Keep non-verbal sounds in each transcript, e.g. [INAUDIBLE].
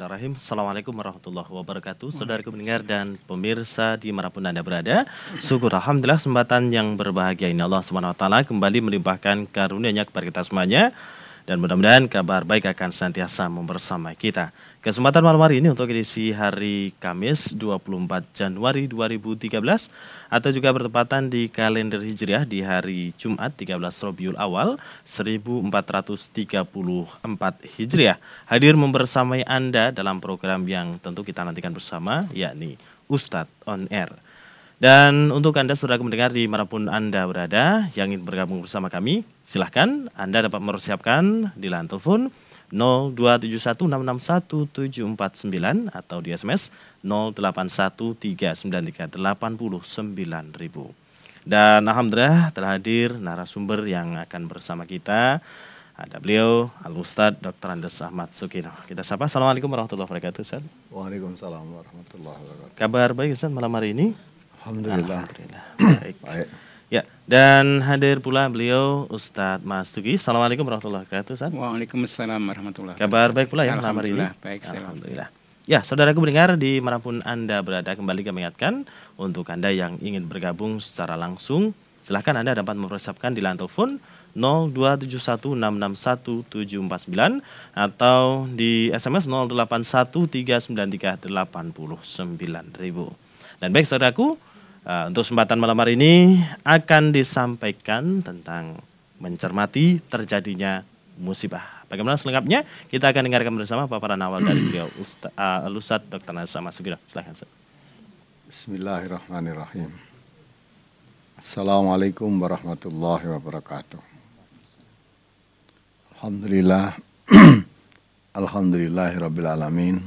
Bismillahirrahmanirrahim. Assalamualaikum warahmatullahi wabarakatuh. Saudara pendengar dan pemirsa di manapun Anda berada. Syukur Alhamdulillah kesempatan yang berbahagia ini Allah SWT kembali melimpahkan karunia-Nya kepada kita semuanya dan mudah-mudahan kabar baik akan senantiasa membersamai kita. Kesempatan malam hari ini untuk edisi hari Kamis 24 Januari 2013 atau juga bertepatan di kalender Hijriah di hari Jumat 13 Rabiul Awal 1434 Hijriah. Hadir membersamai Anda dalam program yang tentu kita nantikan bersama yakni Ustadz On Air. Dan untuk Anda sudah mendengar di manapun Anda berada yang ingin bergabung bersama kami, silahkan Anda dapat mempersiapkan di lantai telepon 02716617749 atau di SMS 081393809000. Dan alhamdulillah telah hadir narasumber yang akan bersama kita. Ada beliau Al Ustad Dr. Andes Ahmad Sukino. Kita sapa. Assalamualaikum warahmatullahi wabarakatuh, Ustaz. Waalaikumsalam warahmatullahi wabarakatuh. Kabar baik Ustaz malam hari ini? Alhamdulillah. Alhamdulillah. Baik. [CLEARS THROAT] Baik. Ya, dan hadir pula beliau Ustadz Mas Tugi. Assalamualaikum warahmatullahi wabarakatuh. Ustaz. Waalaikumsalam warahmatullahi wabarakatuh. Kabar baik pula ya malam hari ini. Baik, Alhamdulillah. Ya, saudaraku mendengar di manapun Anda berada kembali kami ingatkan untuk Anda yang ingin bergabung secara langsung, silahkan Anda dapat mempersiapkan di lantai telepon 0271661749 atau di SMS 081393809000. Dan baik saudaraku, Uh, untuk kesempatan malam hari ini akan disampaikan tentang mencermati terjadinya musibah. Bagaimana selengkapnya kita akan dengarkan bersama paparan awal dari beliau Ustaz eh, uh, Lusat Dr. Nasa Sugiro. Silahkan Ustaz. Bismillahirrahmanirrahim. Assalamualaikum warahmatullahi wabarakatuh. Alhamdulillah. [CLEARS THROAT] Alhamdulillahirabbil alamin.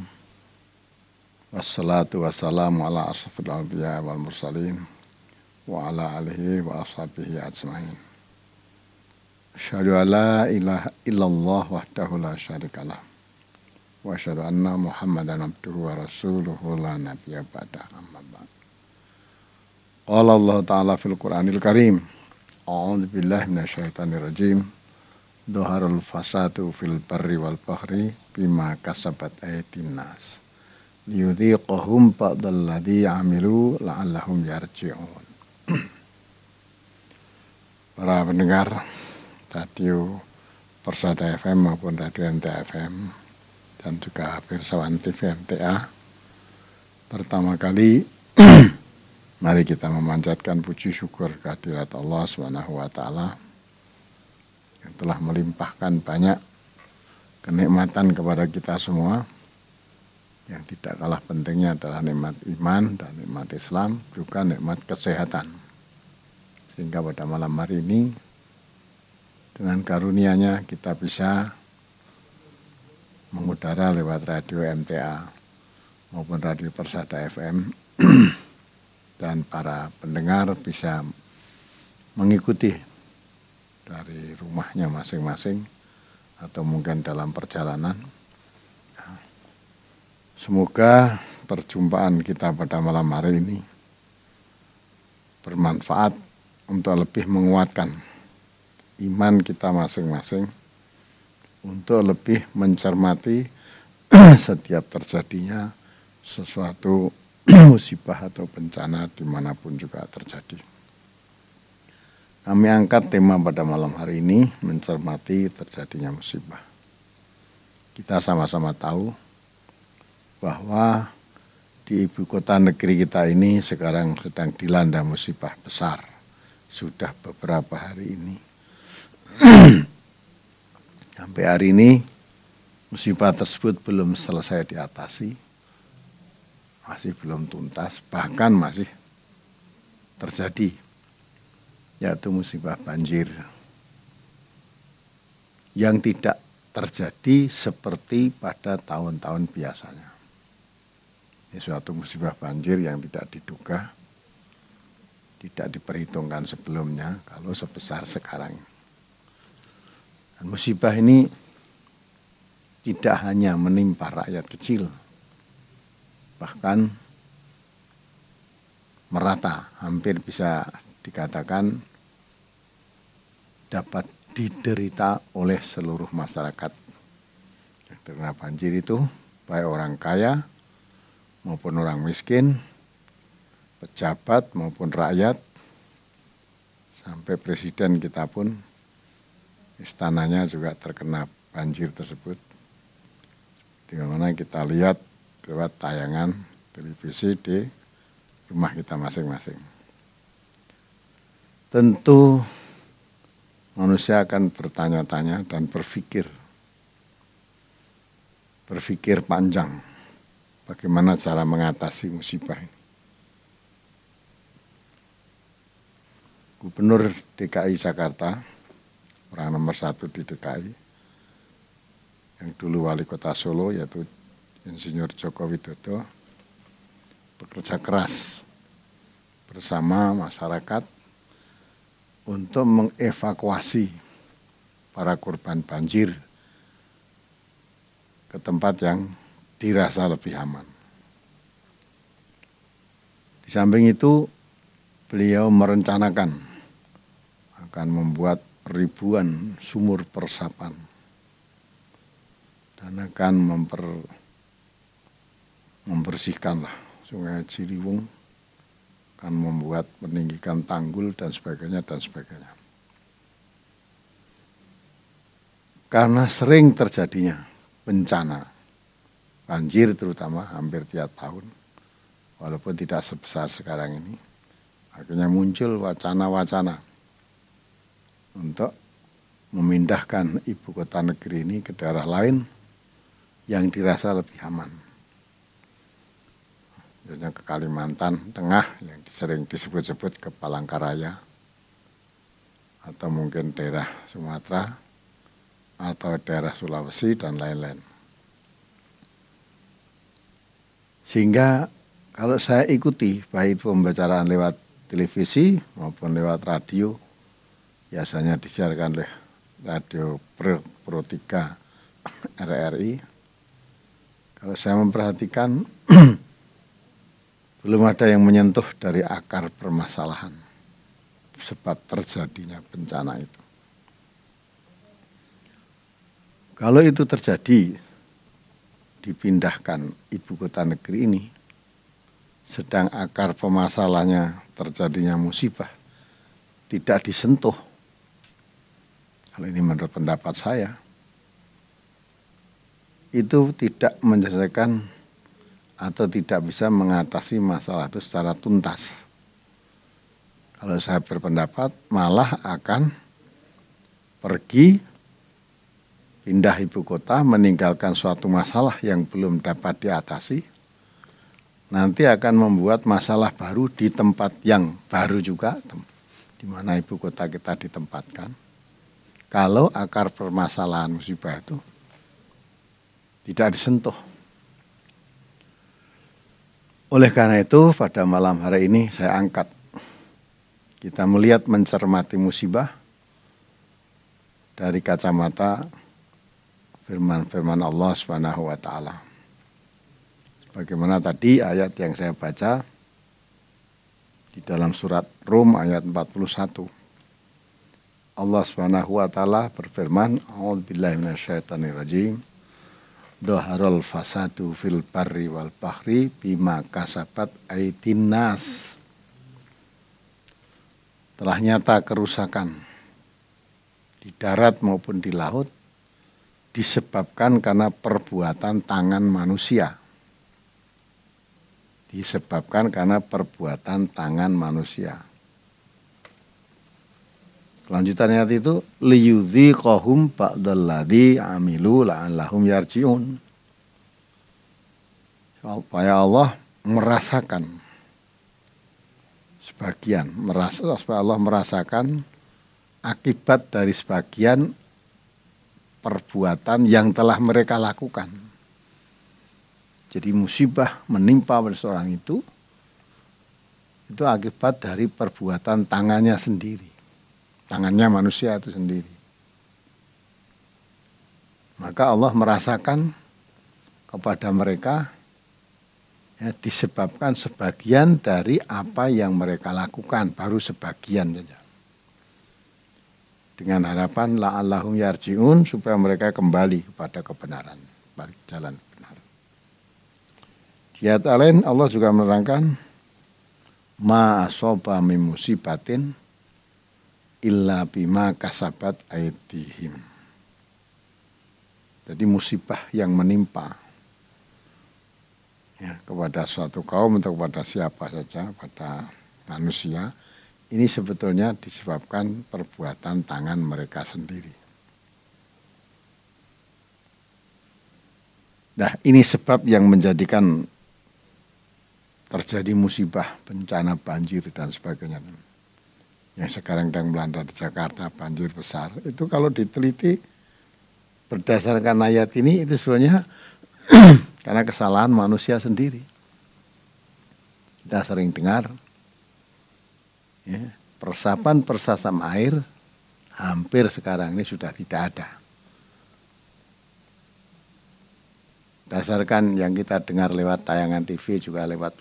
Wassalatu wassalamu ala asrafil anbiya wal mursalin wa ala alihi wa ashabihi ajmain. Asyhadu an la ilaha illallah wahdahu la syarikalah. Wa asyhadu anna Muhammadan abduhu wa rasuluhu la nabiyya ba'da amma ba'd. Qala Allah Ta'ala fil Qur'anil Karim. A'udzu billahi minasyaitonir rajim. fil barri wal bahri bima kasabat aydin nas liyudhiqahum ba'dalladhi amilu la'allahum yarji'un. [CLEARS THROAT] Para pendengar radio Persada FM maupun radio NTFM dan juga Persawan TV MTA. Pertama kali [CLEARS THROAT] mari kita memanjatkan puji syukur kehadirat Allah Swt yang telah melimpahkan banyak kenikmatan kepada kita semua yang tidak kalah pentingnya adalah nikmat iman dan nikmat Islam, juga nikmat kesehatan. Sehingga pada malam hari ini, dengan karunianya kita bisa mengudara lewat radio MTA maupun radio Persada FM [CLEARS THROAT] dan para pendengar bisa mengikuti dari rumahnya masing-masing atau mungkin dalam perjalanan Semoga perjumpaan kita pada malam hari ini bermanfaat untuk lebih menguatkan iman kita masing-masing untuk lebih mencermati [CLEARS THROAT] setiap terjadinya sesuatu [CLEARS THROAT] musibah atau bencana dimanapun juga terjadi. Kami angkat tema pada malam hari ini mencermati terjadinya musibah. Kita sama-sama tahu bahwa di ibu kota negeri kita ini sekarang sedang dilanda musibah besar. Sudah beberapa hari ini. [CLEARS THROAT] Sampai hari ini musibah tersebut belum selesai diatasi. Masih belum tuntas, bahkan masih terjadi yaitu musibah banjir yang tidak terjadi seperti pada tahun-tahun biasanya ya, suatu musibah banjir yang tidak diduga, tidak diperhitungkan sebelumnya kalau sebesar sekarang. Dan musibah ini tidak hanya menimpa rakyat kecil, bahkan merata, hampir bisa dikatakan dapat diderita oleh seluruh masyarakat. Karena banjir itu baik orang kaya maupun orang miskin, pejabat maupun rakyat, sampai presiden kita pun istananya juga terkena banjir tersebut. Di mana kita lihat lewat tayangan televisi di rumah kita masing-masing. Tentu manusia akan bertanya-tanya dan berpikir, berpikir panjang Bagaimana cara mengatasi musibah ini? Gubernur DKI Jakarta, orang nomor satu di DKI, yang dulu wali kota Solo yaitu Insinyur Joko Widodo, bekerja keras bersama masyarakat untuk mengevakuasi para korban banjir ke tempat yang dirasa lebih aman. Di samping itu beliau merencanakan akan membuat ribuan sumur persapan dan akan memper, membersihkanlah sungai Ciliwung akan membuat peninggikan tanggul dan sebagainya dan sebagainya. Karena sering terjadinya bencana banjir terutama hampir tiap tahun walaupun tidak sebesar sekarang ini akhirnya muncul wacana-wacana untuk memindahkan ibu kota negeri ini ke daerah lain yang dirasa lebih aman. misalnya ke Kalimantan Tengah yang sering disebut-sebut ke Palangkaraya atau mungkin daerah Sumatera atau daerah Sulawesi dan lain-lain. Sehingga kalau saya ikuti baik itu pembicaraan lewat televisi maupun lewat radio biasanya disiarkan oleh radio Pro, Pro 3 RRI. Kalau saya memperhatikan [COUGHS] belum ada yang menyentuh dari akar permasalahan sebab terjadinya bencana itu. Kalau itu terjadi, dipindahkan ibu kota negeri ini, sedang akar pemasalahnya terjadinya musibah tidak disentuh. Kalau ini menurut pendapat saya, itu tidak menyelesaikan atau tidak bisa mengatasi masalah itu secara tuntas. Kalau saya berpendapat, malah akan pergi pindah ibu kota meninggalkan suatu masalah yang belum dapat diatasi nanti akan membuat masalah baru di tempat yang baru juga di mana ibu kota kita ditempatkan kalau akar permasalahan musibah itu tidak disentuh oleh karena itu pada malam hari ini saya angkat kita melihat mencermati musibah dari kacamata firman-firman Allah Subhanahu wa taala. Bagaimana tadi ayat yang saya baca di dalam surat Rum ayat 41. Allah Subhanahu wa taala berfirman, "A'udzubillahi minasyaitonirrajim." Doharul fasadu fil barri wal bahri bima kasabat aitin nas. Telah nyata kerusakan di darat maupun di laut disebabkan karena perbuatan tangan manusia. Disebabkan karena perbuatan tangan manusia. Kelanjutannya itu liyudhi kohum ba'dalladhi amilu la'allahum yarji'un. Supaya Allah merasakan sebagian merasa supaya Allah merasakan akibat dari sebagian perbuatan yang telah mereka lakukan. Jadi musibah menimpa seseorang itu itu akibat dari perbuatan tangannya sendiri. Tangannya manusia itu sendiri. Maka Allah merasakan kepada mereka ya, disebabkan sebagian dari apa yang mereka lakukan, baru sebagian saja dengan harapan la allahum yarji'un supaya mereka kembali kepada kebenaran, balik jalan benar. Di ayat lain Allah juga menerangkan mimusi batin illa bima kasabat aitihim. Jadi musibah yang menimpa ya, kepada suatu kaum atau kepada siapa saja, pada manusia, ini sebetulnya disebabkan perbuatan tangan mereka sendiri. Nah, ini sebab yang menjadikan terjadi musibah, bencana banjir dan sebagainya. Yang sekarang sedang melanda di Jakarta, banjir besar. Itu kalau diteliti berdasarkan ayat ini itu sebenarnya [CLEARS THROAT] karena kesalahan manusia sendiri. Kita sering dengar Ya, persapan persasam air hampir sekarang ini sudah tidak ada. Dasarkan yang kita dengar lewat tayangan TV juga lewat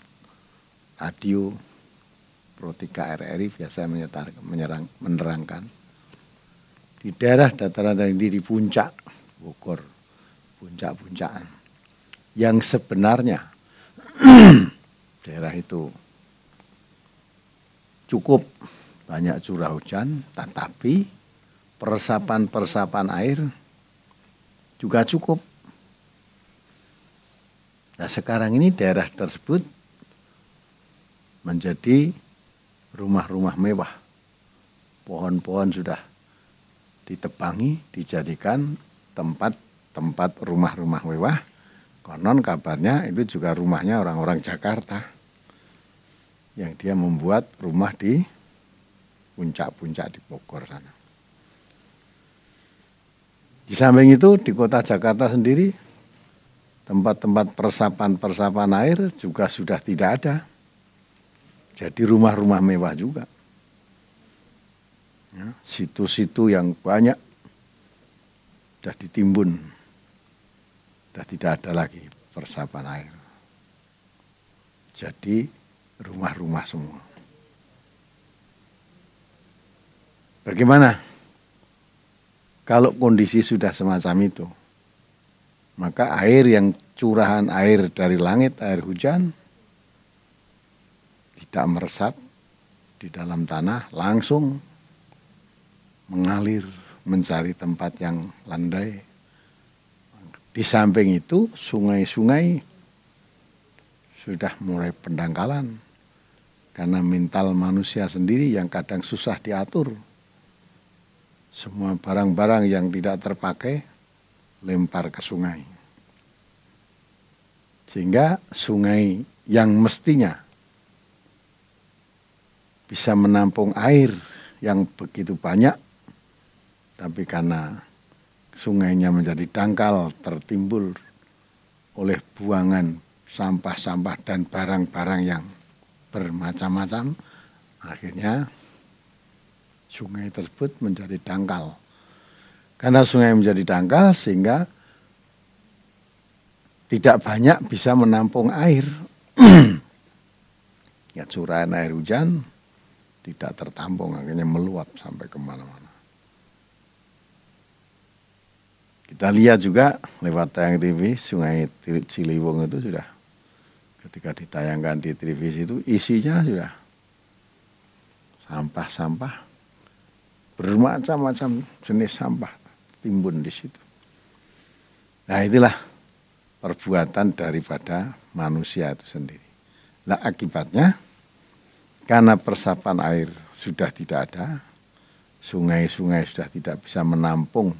radio Pro 3 RRI biasa menyetar, menyerang, menerangkan di daerah dataran tinggi di puncak Bogor, puncak-puncakan yang sebenarnya [CLEARS THROAT] daerah itu cukup banyak curah hujan, tetapi persapan-persapan air juga cukup. Nah sekarang ini daerah tersebut menjadi rumah-rumah mewah. Pohon-pohon sudah ditebangi, dijadikan tempat-tempat rumah-rumah mewah. Konon kabarnya itu juga rumahnya orang-orang Jakarta yang dia membuat rumah di puncak-puncak di Bogor sana. Di samping itu di kota Jakarta sendiri tempat-tempat persapan-persapan air juga sudah tidak ada. Jadi rumah-rumah mewah juga. Ya, situ-situ yang banyak sudah ditimbun. Sudah tidak ada lagi persapan air. Jadi rumah-rumah semua. Bagaimana kalau kondisi sudah semacam itu? Maka air yang curahan air dari langit, air hujan, tidak meresap di dalam tanah, langsung mengalir mencari tempat yang landai. Di samping itu sungai-sungai sudah mulai pendangkalan karena mental manusia sendiri yang kadang susah diatur. Semua barang-barang yang tidak terpakai lempar ke sungai. Sehingga sungai yang mestinya bisa menampung air yang begitu banyak, tapi karena sungainya menjadi dangkal, tertimbul oleh buangan sampah-sampah dan barang-barang yang bermacam-macam, akhirnya sungai tersebut menjadi dangkal. Karena sungai menjadi dangkal sehingga tidak banyak bisa menampung air. [CLEARS THROAT] ya curahan air hujan tidak tertampung akhirnya meluap sampai kemana-mana. Kita lihat juga lewat tayang TV Sungai Ciliwung itu sudah ketika ditayangkan di televisi itu isinya sudah sampah-sampah bermacam-macam jenis sampah timbun di situ. Nah itulah perbuatan daripada manusia itu sendiri. Nah akibatnya karena persapan air sudah tidak ada, sungai-sungai sudah tidak bisa menampung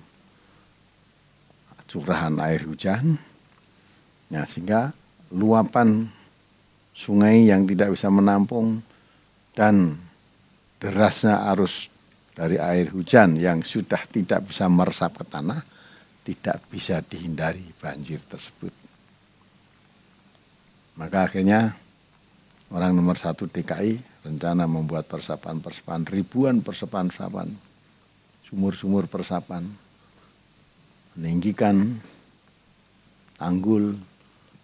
curahan air hujan, ya sehingga luapan sungai yang tidak bisa menampung dan derasnya arus dari air hujan yang sudah tidak bisa meresap ke tanah tidak bisa dihindari banjir tersebut. Maka akhirnya orang nomor satu DKI rencana membuat persapan-persapan, ribuan persapan-persapan, sumur-sumur persapan, meninggikan tanggul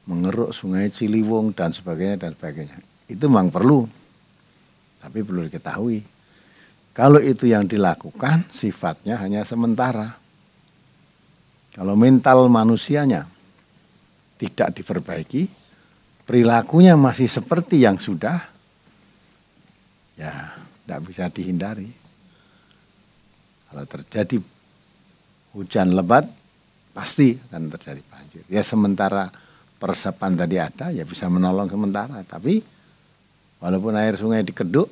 mengeruk sungai Ciliwung dan sebagainya dan sebagainya. Itu memang perlu. Tapi perlu diketahui kalau itu yang dilakukan sifatnya hanya sementara. Kalau mental manusianya tidak diperbaiki, perilakunya masih seperti yang sudah, ya tidak bisa dihindari. Kalau terjadi hujan lebat, pasti akan terjadi banjir. Ya sementara peresapan tadi ada ya bisa menolong sementara. Tapi walaupun air sungai dikeduk,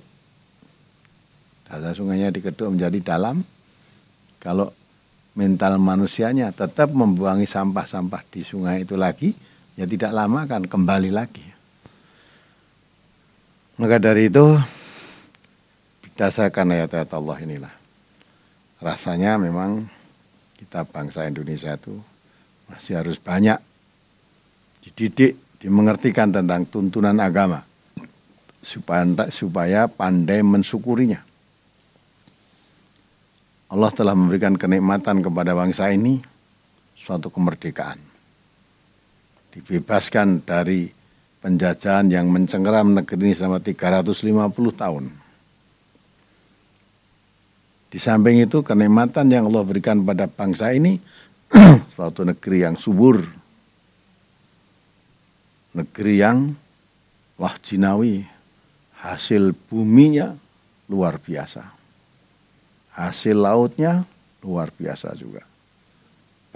dasar sungainya dikeduk menjadi dalam, kalau mental manusianya tetap membuangi sampah-sampah di sungai itu lagi, ya tidak lama akan kembali lagi. Maka dari itu, berdasarkan ayat-ayat Allah inilah, rasanya memang kita bangsa Indonesia itu masih harus banyak dididik, dimengertikan tentang tuntunan agama supaya supaya pandai mensyukurinya. Allah telah memberikan kenikmatan kepada bangsa ini suatu kemerdekaan. Dibebaskan dari penjajahan yang mencengkeram negeri ini selama 350 tahun. Di samping itu kenikmatan yang Allah berikan pada bangsa ini [CLEARS THROAT] suatu negeri yang subur, negeri yang wah hasil buminya luar biasa hasil lautnya luar biasa juga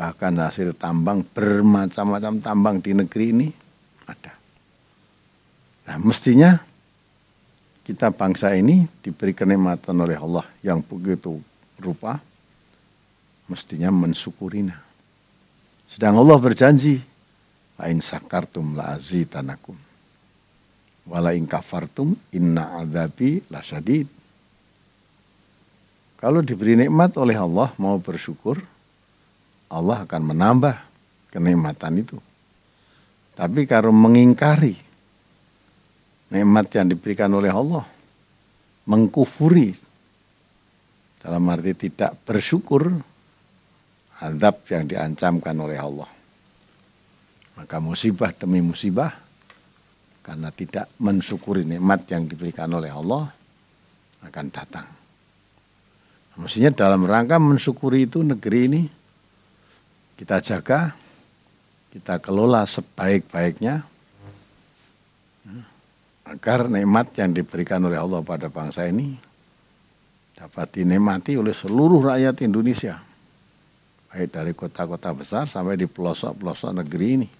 bahkan hasil tambang bermacam-macam tambang di negeri ini ada nah mestinya kita bangsa ini diberi kenikmatan oleh Allah yang begitu rupa mestinya mensyukurinya sedang Allah berjanji lain sakartum la azitanakum. Wala in kafartum inna la lasyadid. Kalau diberi nikmat oleh Allah mau bersyukur, Allah akan menambah kenikmatan itu. Tapi kalau mengingkari nikmat yang diberikan oleh Allah, mengkufuri dalam arti tidak bersyukur azab yang diancamkan oleh Allah. Maka musibah demi musibah karena tidak mensyukuri nikmat yang diberikan oleh Allah akan datang. Maksudnya dalam rangka mensyukuri itu negeri ini kita jaga, kita kelola sebaik-baiknya hmm, agar nikmat yang diberikan oleh Allah pada bangsa ini dapat dinikmati oleh seluruh rakyat Indonesia, baik dari kota-kota besar sampai di pelosok-pelosok negeri ini.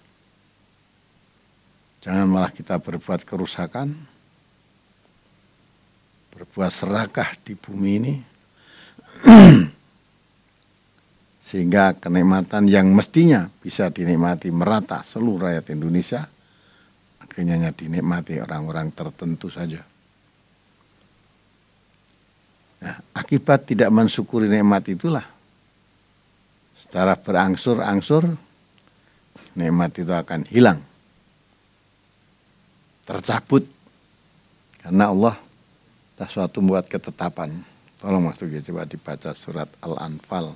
Jangan malah kita berbuat kerusakan, berbuat serakah di bumi ini, [CLEARS THROAT] sehingga kenikmatan yang mestinya bisa dinikmati merata seluruh rakyat Indonesia, akhirnya hanya dinikmati orang-orang tertentu saja. Nah, akibat tidak mensyukuri nikmat itulah secara berangsur-angsur nikmat itu akan hilang tercabut karena Allah tak suatu buat ketetapan. Tolong Mas Tugi coba dibaca surat Al-Anfal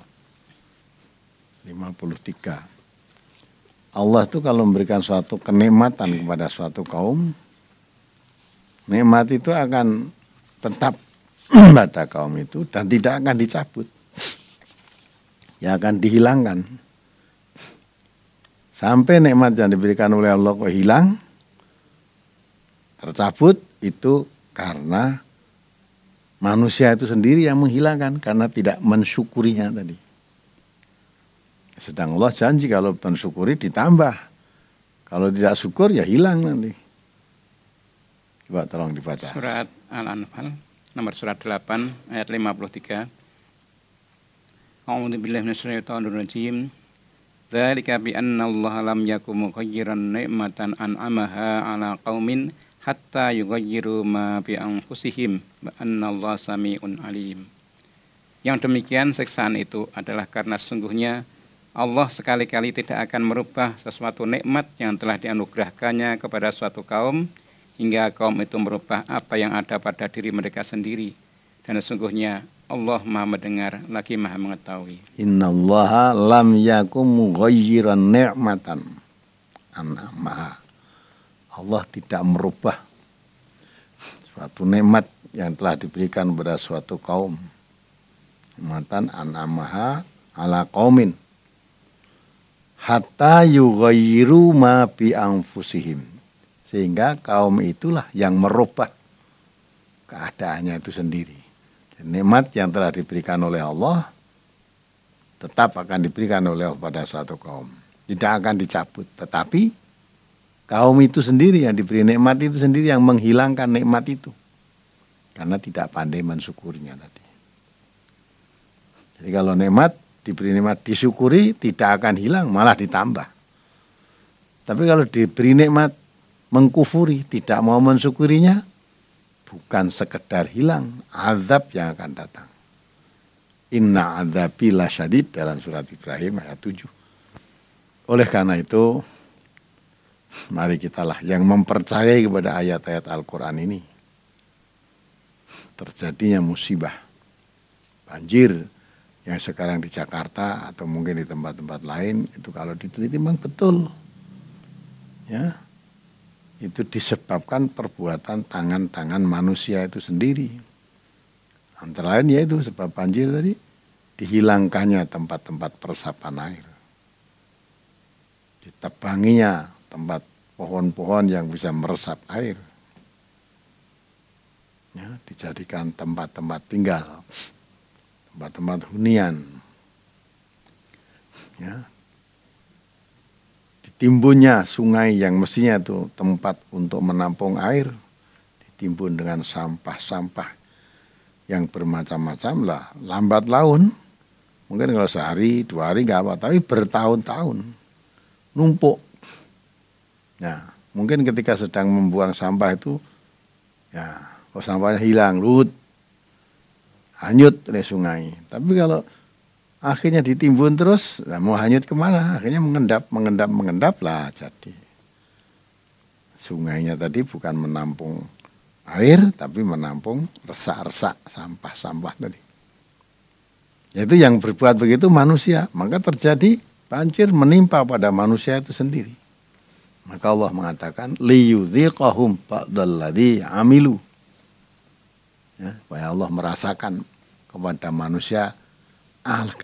53. Allah tuh kalau memberikan suatu kenikmatan kepada suatu kaum, nikmat itu akan tetap [CLEARS THROAT] pada kaum itu dan tidak akan dicabut. Ya akan dihilangkan. Sampai nikmat yang diberikan oleh Allah kok hilang, tercabut itu karena manusia itu sendiri yang menghilangkan karena tidak mensyukurinya tadi. Sedang Allah janji kalau mensyukuri ditambah. Kalau tidak syukur ya hilang nanti. Coba tolong dibaca. Surat Al-Anfal nomor surat 8 ayat 53. A'udzu billahi Dzalika bi Allah lam yakum mughayyiran ni'matan an'amaha ala qaumin hatta yughayyiru ma bi anfusihim wa annallaha samiun alim. Yang demikian seksaan itu adalah karena sungguhnya Allah sekali-kali tidak akan merubah sesuatu nikmat yang telah dianugerahkannya kepada suatu kaum hingga kaum itu merubah apa yang ada pada diri mereka sendiri. Dan sungguhnya Allah maha mendengar lagi maha mengetahui. Inna lam yakum mughayyiran ni'matan. Anna Allah tidak merubah suatu nikmat yang telah diberikan kepada suatu kaum. Matan an'amaha ala qaumin hatta yughayyiru ma bi anfusihim. Sehingga kaum itulah yang merubah keadaannya itu sendiri. Nikmat yang telah diberikan oleh Allah tetap akan diberikan oleh Allah pada suatu kaum. Tidak akan dicabut, tetapi Kaum itu sendiri yang diberi nikmat itu sendiri yang menghilangkan nikmat itu. Karena tidak pandai mensyukurnya tadi. Jadi kalau nikmat diberi nikmat disyukuri tidak akan hilang malah ditambah. Tapi kalau diberi nikmat mengkufuri tidak mau mensyukurinya bukan sekedar hilang azab yang akan datang. Inna azabi syadid dalam surat Ibrahim ayat 7. Oleh karena itu Mari kita lah yang mempercayai kepada ayat-ayat Al-Quran ini. Terjadinya musibah. Banjir yang sekarang di Jakarta atau mungkin di tempat-tempat lain itu kalau diteliti memang betul. Ya. Itu disebabkan perbuatan tangan-tangan manusia itu sendiri. Antara lain yaitu sebab banjir tadi dihilangkannya tempat-tempat persapan air. Ditebanginya tempat pohon-pohon yang bisa meresap air. Ya, dijadikan tempat-tempat tinggal, tempat-tempat hunian. Ya. Ditimbunnya sungai yang mestinya itu tempat untuk menampung air, ditimbun dengan sampah-sampah yang bermacam-macam lah. Lambat laun, mungkin kalau sehari, dua hari nggak apa, tapi bertahun-tahun numpuk Ya, mungkin ketika sedang membuang sampah itu ya oh sampahnya hilang, lut, hanyut oleh sungai. Tapi kalau akhirnya ditimbun terus, nah mau hanyut kemana? Akhirnya mengendap, mengendap, mengendap lah jadi. Sungainya tadi bukan menampung air, tapi menampung resak-resak sampah-sampah tadi. Yaitu yang berbuat begitu manusia, maka terjadi banjir menimpa pada manusia itu sendiri. Maka Allah mengatakan liyudziqahum ba'dalladzi amilu. Ya, supaya Allah merasakan kepada manusia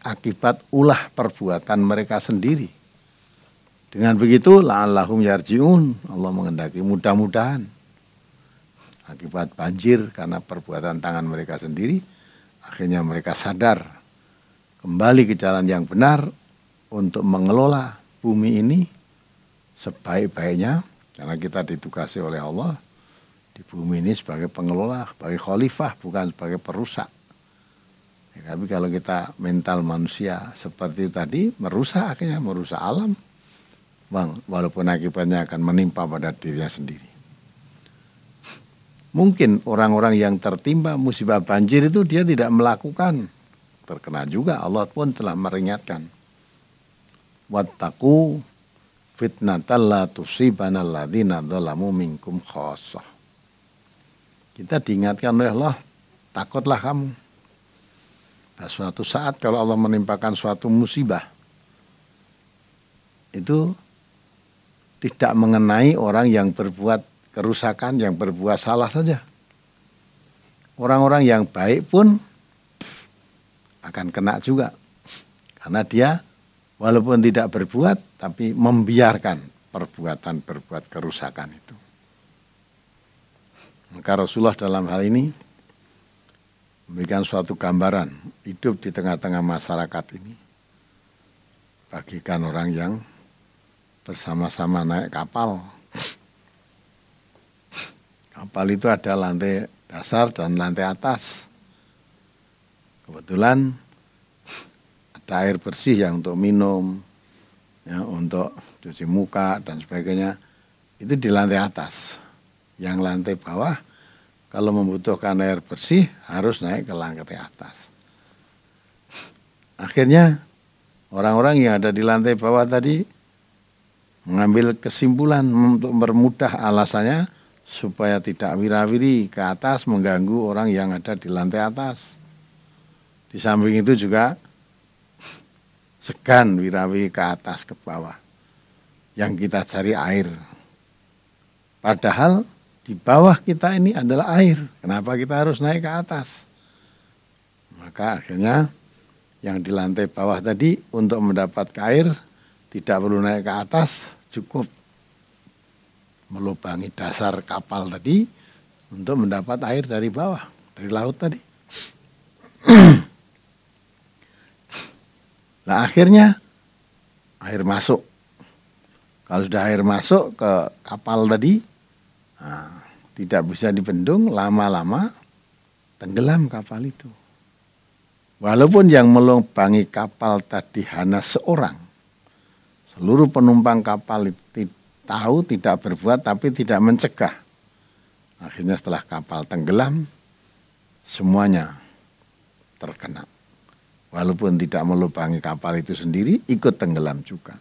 akibat ulah perbuatan mereka sendiri. Dengan begitu la'allahum yarjiun. Allah mengendaki mudah-mudahan akibat banjir karena perbuatan tangan mereka sendiri akhirnya mereka sadar kembali ke jalan yang benar untuk mengelola bumi ini sebaik-baiknya karena kita ditugasi oleh Allah di bumi ini sebagai pengelola, sebagai khalifah bukan sebagai perusak. Ya, tapi kalau kita mental manusia seperti tadi merusak akhirnya merusak alam, bang. Walaupun akibatnya akan menimpa pada dirinya sendiri. Mungkin orang-orang yang tertimpa musibah banjir itu dia tidak melakukan terkena juga Allah pun telah meringatkan. Wattaku fitnatan la tusibana alladzina dzalamu minkum khassah. Kita diingatkan oleh Allah, takutlah kamu. Nah, suatu saat kalau Allah menimpakan suatu musibah, itu tidak mengenai orang yang berbuat kerusakan, yang berbuat salah saja. Orang-orang yang baik pun akan kena juga. Karena dia walaupun tidak berbuat tapi membiarkan perbuatan perbuatan kerusakan itu. Maka Rasulullah dalam hal ini memberikan suatu gambaran hidup di tengah-tengah masyarakat ini bagikan orang yang bersama-sama naik kapal. Kapal itu ada lantai dasar dan lantai atas. Kebetulan ada air bersih yang untuk minum, ya, untuk cuci muka dan sebagainya. Itu di lantai atas. Yang lantai bawah kalau membutuhkan air bersih harus naik ke lantai atas. Akhirnya orang-orang yang ada di lantai bawah tadi mengambil kesimpulan untuk mempermudah alasannya supaya tidak wirawiri ke atas mengganggu orang yang ada di lantai atas. Di samping itu juga segan wirawi ke atas ke bawah yang kita cari air. Padahal di bawah kita ini adalah air. Kenapa kita harus naik ke atas? Maka akhirnya yang di lantai bawah tadi untuk mendapat air tidak perlu naik ke atas, cukup melubangi dasar kapal tadi untuk mendapat air dari bawah, dari laut tadi. [CLEARS THROAT] Nah akhirnya air masuk. Kalau sudah air masuk ke kapal tadi, nah, tidak bisa dibendung, lama-lama tenggelam kapal itu. Walaupun yang melompangi kapal tadi hanya seorang, seluruh penumpang kapal itu tahu tidak berbuat tapi tidak mencegah. Akhirnya setelah kapal tenggelam, semuanya terkena walaupun tidak melubangi kapal itu sendiri, ikut tenggelam juga.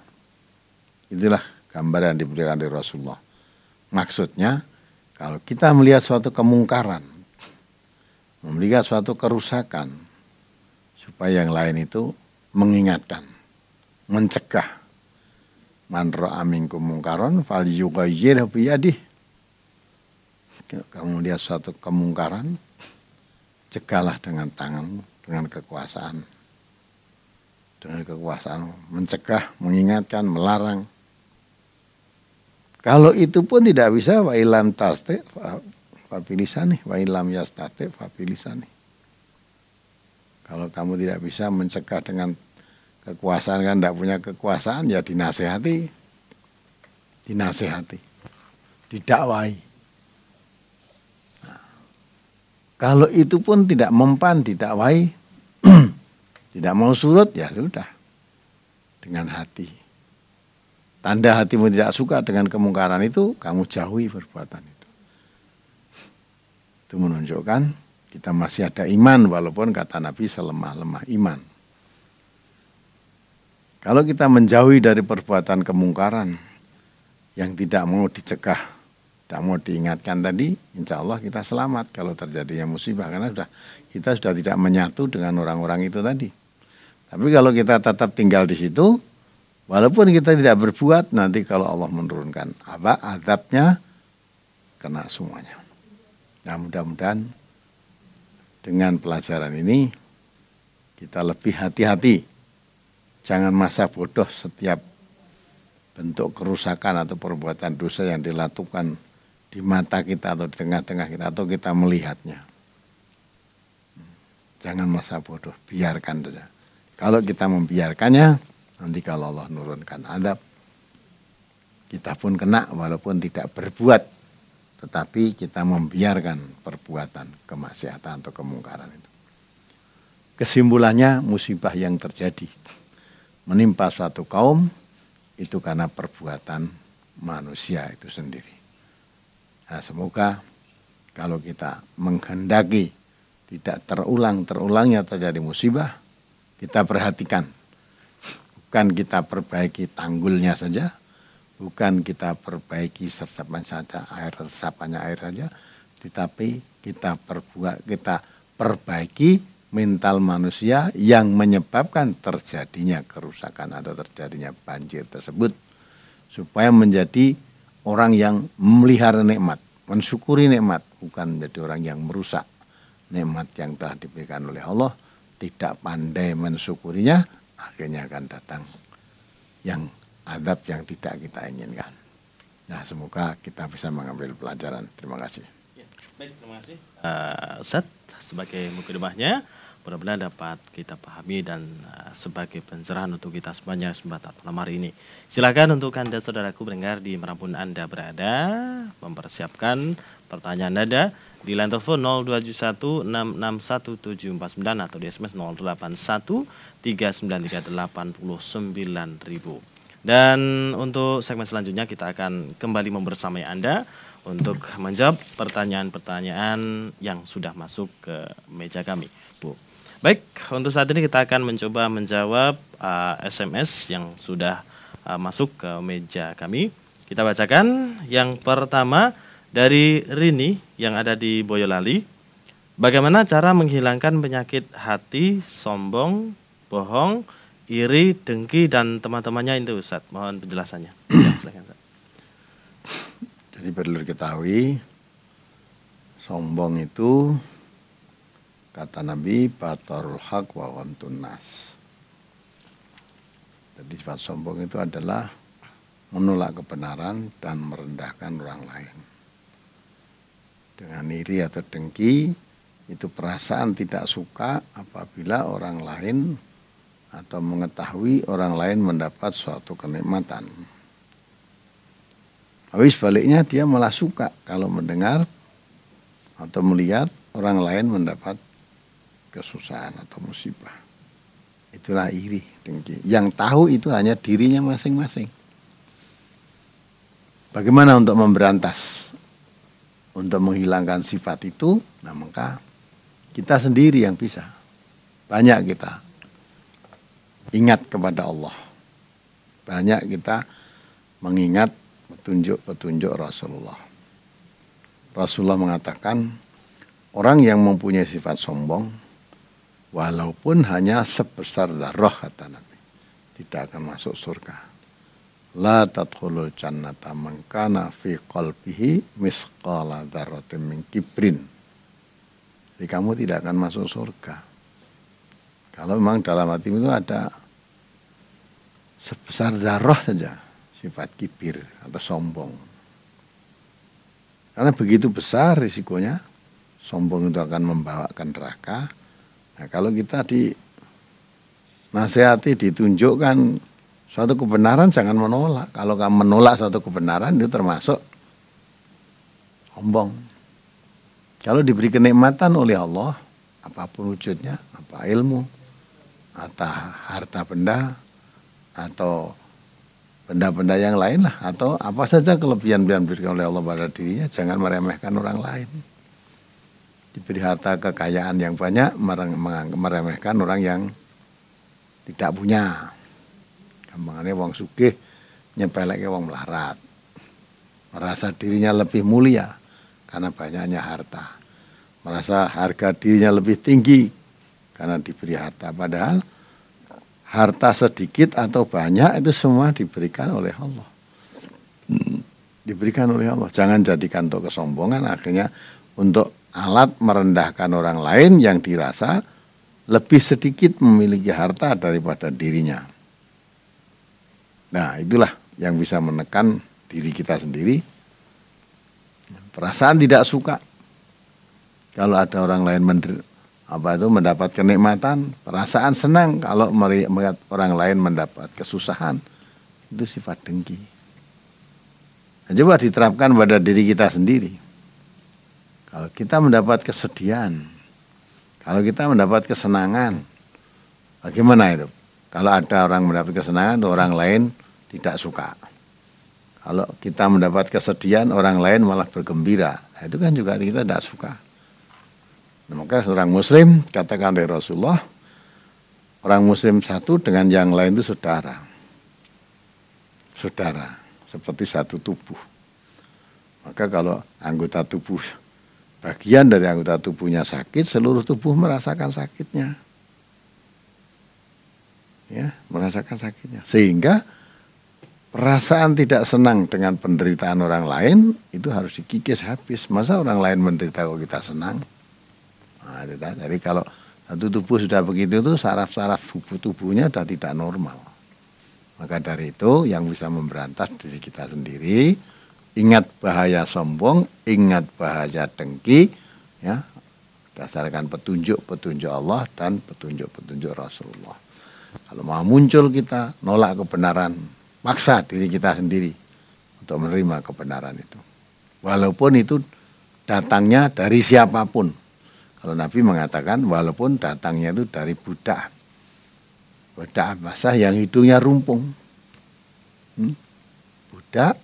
Itulah gambar yang diberikan dari Rasulullah. Maksudnya, kalau kita melihat suatu kemungkaran, melihat suatu kerusakan, supaya yang lain itu mengingatkan, mencegah. Man ra'a kemungkaran fal yughayyirhu biyadih. kamu lihat suatu kemungkaran, cegahlah dengan tanganmu, dengan kekuasaan dengan kekuasaan, mencegah, mengingatkan, melarang. Kalau itu pun tidak bisa wa ilam taste pilisani, wa ilam yastate pilisani. Kalau kamu tidak bisa mencegah dengan kekuasaan kan tidak punya kekuasaan ya dinasehati. Dinasehati. Didakwai. Nah. kalau itu pun tidak mempan didakwai tidak mau surut ya sudah. Dengan hati. Tanda hatimu tidak suka dengan kemungkaran itu, kamu jauhi perbuatan itu. Itu menunjukkan kita masih ada iman walaupun kata Nabi selemah-lemah iman. Kalau kita menjauhi dari perbuatan kemungkaran yang tidak mau dicegah, tidak mau diingatkan tadi, insya Allah kita selamat kalau terjadinya musibah karena sudah kita sudah tidak menyatu dengan orang-orang itu tadi. Tapi kalau kita tetap tinggal di situ, walaupun kita tidak berbuat, nanti kalau Allah menurunkan apa azabnya kena semuanya. Nah mudah-mudahan dengan pelajaran ini kita lebih hati-hati. Jangan masa bodoh setiap bentuk kerusakan atau perbuatan dosa yang dilakukan di mata kita atau di tengah-tengah kita atau kita melihatnya. Jangan masa bodoh, biarkan saja. Kalau kita membiarkannya, nanti kalau Allah nurunkan adab, kita pun kena walaupun tidak berbuat. Tetapi kita membiarkan perbuatan kemaksiatan atau kemungkaran itu. Kesimpulannya musibah yang terjadi menimpa suatu kaum itu karena perbuatan manusia itu sendiri. Nah, semoga kalau kita menghendaki tidak terulang-terulangnya terjadi musibah, kita perhatikan. Bukan kita perbaiki tanggulnya saja, bukan kita perbaiki resapan saja, air resapannya air saja, tetapi kita perbuat kita perbaiki mental manusia yang menyebabkan terjadinya kerusakan atau terjadinya banjir tersebut supaya menjadi orang yang memelihara nikmat, mensyukuri nikmat, bukan menjadi orang yang merusak nikmat yang telah diberikan oleh Allah tidak pandai mensyukurinya, akhirnya akan datang yang adab yang tidak kita inginkan. Nah, semoga kita bisa mengambil pelajaran. Terima kasih. Ya, baik, terima kasih. Uh, eh, Set sebagai mukadimahnya, mudah-mudahan dapat kita pahami dan uh, sebagai pencerahan untuk kita semuanya sembatan malam hari ini. Silakan untuk Anda saudaraku mendengar di pun Anda berada, mempersiapkan pertanyaan Anda di line telepon 02716617499 atau di SMS 081393899000. Dan untuk segmen selanjutnya kita akan kembali membersamai Anda untuk menjawab pertanyaan-pertanyaan yang sudah masuk ke meja kami, Bu. Baik, untuk saat ini kita akan mencoba menjawab uh, SMS yang sudah uh, masuk ke meja kami. Kita bacakan yang pertama dari Rini yang ada di Boyolali. Bagaimana cara menghilangkan penyakit hati, sombong, bohong, iri, dengki dan teman-temannya itu Ustaz? Mohon penjelasannya. [CLEARS THROAT] Ya, Jadi perlu diketahui sombong itu kata Nabi patarul haq wa nas. Jadi sifat sombong itu adalah menolak kebenaran dan merendahkan orang lain dengan iri atau dengki itu perasaan tidak suka apabila orang lain atau mengetahui orang lain mendapat suatu kenikmatan. Tapi sebaliknya dia malah suka kalau mendengar atau melihat orang lain mendapat kesusahan atau musibah. Itulah iri, dengki. Yang tahu itu hanya dirinya masing-masing. Bagaimana untuk memberantas? untuk menghilangkan sifat itu, nah maka kita sendiri yang bisa. Banyak kita ingat kepada Allah. Banyak kita mengingat petunjuk-petunjuk Rasulullah. Rasulullah mengatakan, orang yang mempunyai sifat sombong, walaupun hanya sebesar darah kata Nabi, tidak akan masuk surga. La tadkhulul jannata man kana fi qalbihi misqala dzarratin min kibrin. Jadi kamu tidak akan masuk surga. Kalau memang dalam hatimu itu ada sebesar zarah saja sifat kibir atau sombong. Karena begitu besar risikonya, sombong itu akan membawakan neraka. Nah, kalau kita di nasihati, ditunjukkan Suatu kebenaran jangan menolak. Kalau kamu menolak suatu kebenaran itu termasuk ombong Kalau diberi kenikmatan oleh Allah, apapun wujudnya, apa ilmu, atau harta benda, atau benda-benda yang lain lah, atau apa saja kelebihan yang diberikan oleh Allah pada dirinya, jangan meremehkan orang lain. Diberi harta kekayaan yang banyak, meremehkan orang yang tidak punya gampangannya wong sugih nyepeleknya wong melarat. Merasa dirinya lebih mulia karena banyaknya harta. Merasa harga dirinya lebih tinggi karena diberi harta. Padahal harta sedikit atau banyak itu semua diberikan oleh Allah. Hmm, diberikan oleh Allah. Jangan jadikan untuk kesombongan akhirnya untuk alat merendahkan orang lain yang dirasa lebih sedikit memiliki harta daripada dirinya. Nah, itulah yang bisa menekan diri kita sendiri. Perasaan tidak suka. Kalau ada orang lain mender, apa itu mendapat kenikmatan, perasaan senang kalau melihat orang lain mendapat kesusahan. Itu sifat dengki. Nah, coba diterapkan pada diri kita sendiri. Kalau kita mendapat kesedihan, kalau kita mendapat kesenangan, bagaimana itu? Kalau ada orang mendapat kesenangan, orang lain tidak suka. Kalau kita mendapat kesedihan, orang lain malah bergembira. Nah, itu kan juga kita tidak suka. Nah, maka seorang muslim, katakan dari Rasulullah, orang muslim satu dengan yang lain itu saudara. Saudara, seperti satu tubuh. Maka kalau anggota tubuh, bagian dari anggota tubuhnya sakit, seluruh tubuh merasakan sakitnya ya merasakan sakitnya sehingga perasaan tidak senang dengan penderitaan orang lain itu harus dikikis habis masa orang lain menderita kalau kita senang nah, jadi kalau satu tubuh sudah begitu itu saraf-saraf tubuh tubuhnya sudah tidak normal maka dari itu yang bisa memberantas diri kita sendiri ingat bahaya sombong ingat bahaya dengki ya dasarkan petunjuk petunjuk Allah dan petunjuk petunjuk Rasulullah kalau mau muncul kita nolak kebenaran, paksa diri kita sendiri untuk menerima kebenaran itu. Walaupun itu datangnya dari siapapun. Kalau Nabi mengatakan walaupun datangnya itu dari Buddha Budak basah yang hidungnya rumpung. Hmm? Budak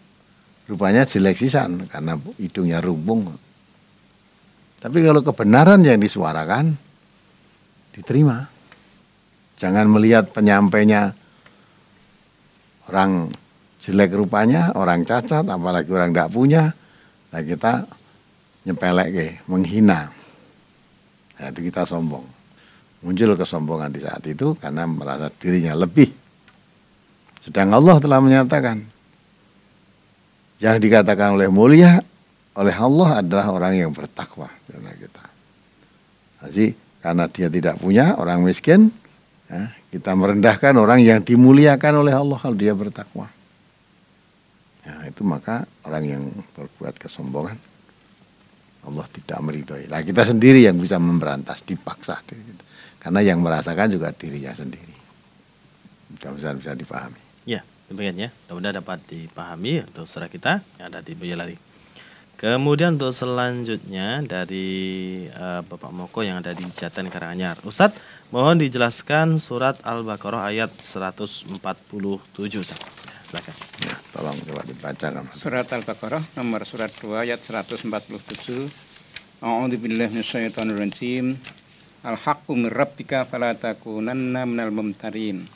rupanya jelek sisan karena hidungnya rumpung. Tapi kalau kebenaran yang disuarakan diterima. Jangan melihat penyampainya orang jelek rupanya, orang cacat, apalagi orang tidak punya. Nah kita nyepelek ke, menghina. Nah, itu kita sombong. Muncul kesombongan di saat itu karena merasa dirinya lebih. Sedang Allah telah menyatakan yang dikatakan oleh mulia oleh Allah adalah orang yang bertakwa karena kita. Jadi karena dia tidak punya orang miskin, Ya, kita merendahkan orang yang dimuliakan oleh Allah kalau dia bertakwa. Ya, itu maka orang yang berbuat kesombongan Allah tidak meridhoi. Nah, kita sendiri yang bisa memberantas, dipaksa Karena yang merasakan juga dirinya sendiri. mudah bisa bisa dipahami. Ya, demikian ya. mudah dapat dipahami untuk saudara kita yang ada di Boyolali. Kemudian untuk selanjutnya dari uh, Bapak Moko yang ada di Jatan Karanganyar. Ustadz, Mohon dijelaskan surat Al-Baqarah ayat 147. Silakan. Ya, tolong coba dibaca kan. Surat Al-Baqarah nomor surat 2 ayat 147. A'udzu billahi minasyaitonir rajim. Al-haqqu min rabbika fala takunanna minal mumtarin.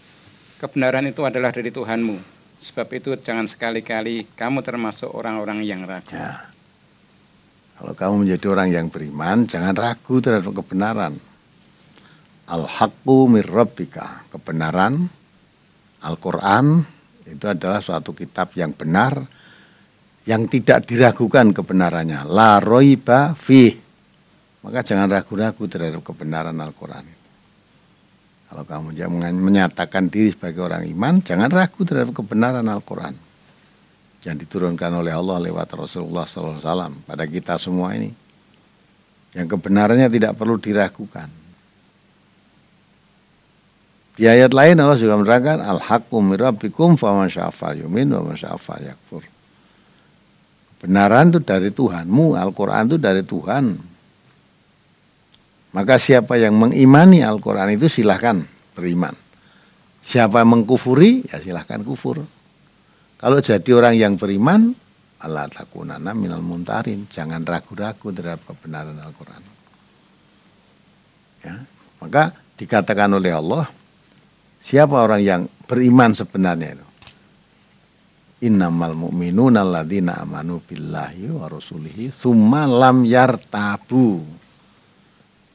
Kebenaran itu adalah dari Tuhanmu. Sebab itu jangan sekali-kali kamu termasuk orang-orang yang ragu. Ya. Kalau kamu menjadi orang yang beriman, jangan ragu terhadap kebenaran Al-haqqu mir kebenaran Al-Qur'an itu adalah suatu kitab yang benar yang tidak diragukan kebenarannya. La roiba fi. Maka jangan ragu-ragu terhadap kebenaran Al-Qur'an Kalau kamu jangan menyatakan diri sebagai orang iman, jangan ragu terhadap kebenaran Al-Qur'an yang diturunkan oleh Allah lewat Rasulullah SAW pada kita semua ini. Yang kebenarannya tidak perlu diragukan. Di ayat lain Allah juga menerangkan al-haqqu min rabbikum faman sya'afal yumin wa man sya'afal yakfur. benaran itu dari Tuhanmu, Al-Qur'an itu dari Tuhan. Maka siapa yang mengimani Al-Qur'an itu silahkan beriman. Siapa mengkufuri, ya silahkan kufur. Kalau jadi orang yang beriman, Allah takunana minal muntarin. Jangan ragu-ragu terhadap kebenaran Al-Quran. Ya, maka dikatakan oleh Allah, Siapa orang yang beriman sebenarnya itu? Innamal mu'minuna alladzina amanu billahi wa rasulihi summa lam yartabu.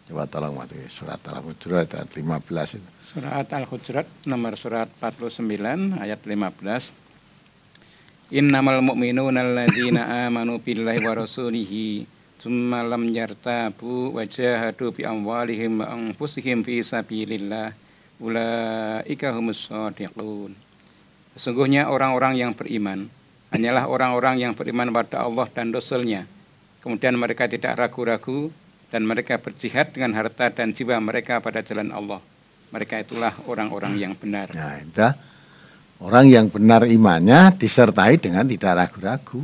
Coba tolong waktu surat Al-Hujurat ayat 15 itu. Surat Al-Hujurat nomor surat 49 ayat 15. Innamal mu'minuna alladzina amanu billahi wa rasulihi summa lam yartabu wa jahadu bi amwalihim wa anfusihim fi sabilillah ulaika humus sadiqun. Sesungguhnya orang-orang yang beriman hanyalah orang-orang yang beriman pada Allah dan Rasul-Nya. Kemudian mereka tidak ragu-ragu dan mereka berjihad dengan harta dan jiwa mereka pada jalan Allah. Mereka itulah orang-orang yang benar. Nah, itu orang yang benar imannya disertai dengan tidak ragu-ragu.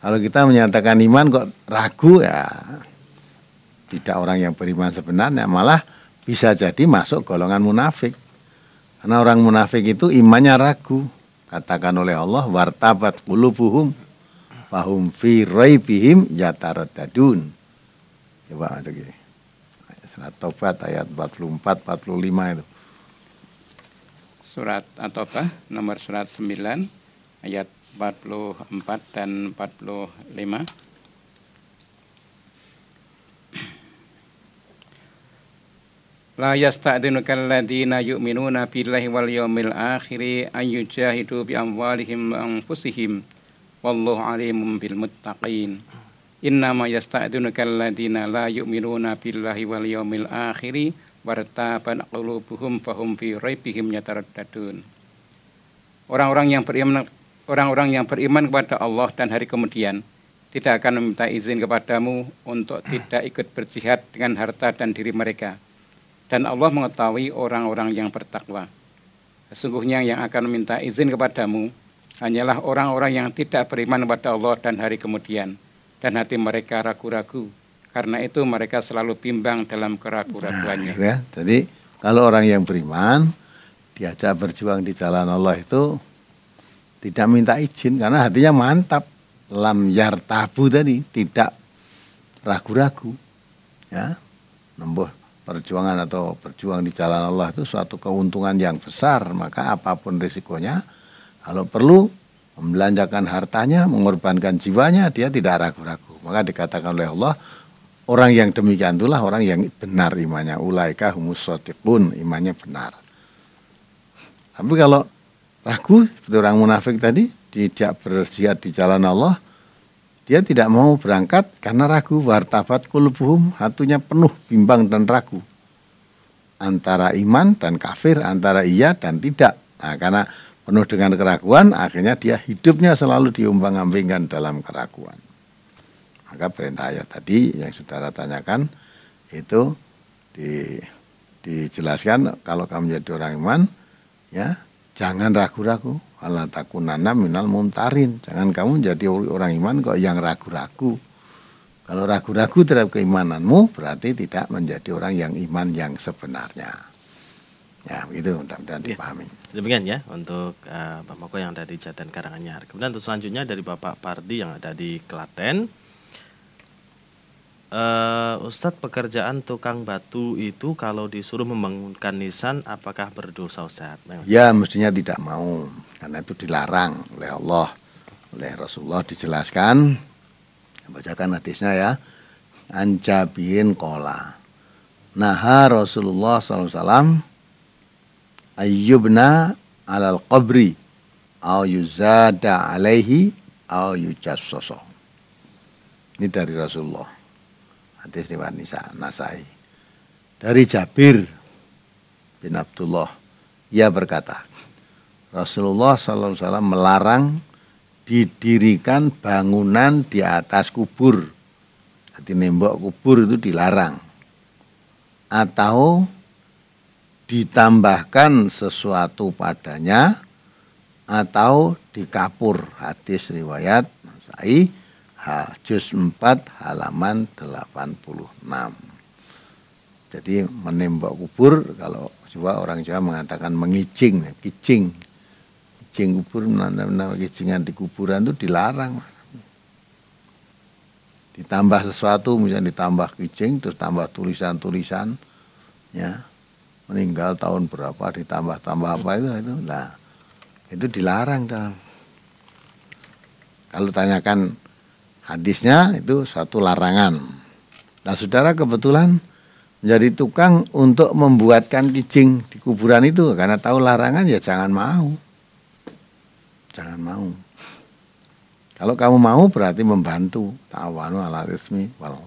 Kalau kita menyatakan iman kok ragu ya tidak orang yang beriman sebenarnya malah bisa jadi masuk golongan munafik. Karena orang munafik itu imannya ragu. Katakan oleh Allah, wartabat kulubuhum fahum fi raibihim yataradadun. Coba ya, masuk gini. Surat Tobat ayat 44 45 itu. Surat At-Taubah nomor surat 9 ayat 44 dan 45. La yasta'dinukal ladina yu'minuna billahi wal yawmil akhiri an yujahidu bi amwalihim wa anfusihim wallahu alimun bil muttaqin. Inna ma yasta'dinukal ladina la yu'minuna billahi wal yawmil akhiri wartaban qulubuhum fahum fi raibihim yataraddadun. Orang-orang yang beriman orang-orang yang beriman kepada Allah dan hari kemudian tidak akan meminta izin kepadamu untuk tidak ikut berjihad dengan harta dan diri mereka dan Allah mengetahui orang-orang yang bertakwa. Sesungguhnya yang akan meminta izin kepadamu hanyalah orang-orang yang tidak beriman kepada Allah dan hari kemudian, dan hati mereka ragu-ragu. Karena itu mereka selalu bimbang dalam keraguan-raguannya. Nah, ya. Jadi kalau orang yang beriman diajak berjuang di jalan Allah itu tidak minta izin karena hatinya mantap. Lam yartabu tadi tidak ragu-ragu. Ya. nembuh perjuangan atau berjuang di jalan Allah itu suatu keuntungan yang besar, maka apapun risikonya, kalau perlu membelanjakan hartanya, mengorbankan jiwanya, dia tidak ragu-ragu. Maka dikatakan oleh Allah, orang yang demikian itulah orang yang benar imannya. Ulaika humus pun imannya benar. Tapi kalau ragu seperti orang munafik tadi, tidak berjihad di jalan Allah, dia tidak mau berangkat karena ragu wartafat kulubuhum hatunya penuh bimbang dan ragu antara iman dan kafir, antara iya dan tidak. Nah, karena penuh dengan keraguan, akhirnya dia hidupnya selalu diumbang ambingkan dalam keraguan. Maka perintah ayat tadi yang saudara tanyakan itu di, dijelaskan kalau kamu jadi orang iman, ya Jangan ragu-ragu. Allah takunana minal muntarin. Jangan kamu jadi orang iman kok yang ragu-ragu. Kalau ragu-ragu terhadap keimananmu berarti tidak menjadi orang yang iman yang sebenarnya. Ya, itu mudah-mudahan ya. dipahami. Demikian ya untuk uh, Bapak Moko yang ada di Jatan Karanganyar. Kemudian untuk selanjutnya dari Bapak Pardi yang ada di Klaten. Uh, Ustadz pekerjaan tukang batu itu kalau disuruh membangunkan nisan apakah berdosa Ustadz? Ya mestinya tidak mau karena itu dilarang oleh Allah oleh Rasulullah dijelaskan bacakan hadisnya ya anjabin kola nah Rasulullah SAW ayyubna alal qabri au yuzada alaihi au yujassoso ini dari Rasulullah hadis riwayat Nisa Nasai dari Jabir bin Abdullah ia berkata Rasulullah SAW melarang didirikan bangunan di atas kubur jadi nembok kubur itu dilarang atau ditambahkan sesuatu padanya atau dikapur hadis riwayat Nasai hal juz 4 halaman 86. Jadi menembak kubur kalau coba orang Jawa mengatakan mengicing, kicing. Kicing kubur menanam kicingan di kuburan itu dilarang. Ditambah sesuatu misalnya ditambah kicing terus tambah tulisan-tulisan ya. Meninggal tahun berapa ditambah-tambah apa itu itu. Nah, itu dilarang dalam kalau tanyakan Hadisnya itu suatu larangan. Nah, saudara kebetulan menjadi tukang untuk membuatkan kijing di kuburan itu karena tahu larangan ya jangan mau. Jangan mau. Kalau kamu mau berarti membantu ta'awanu ala resmi wal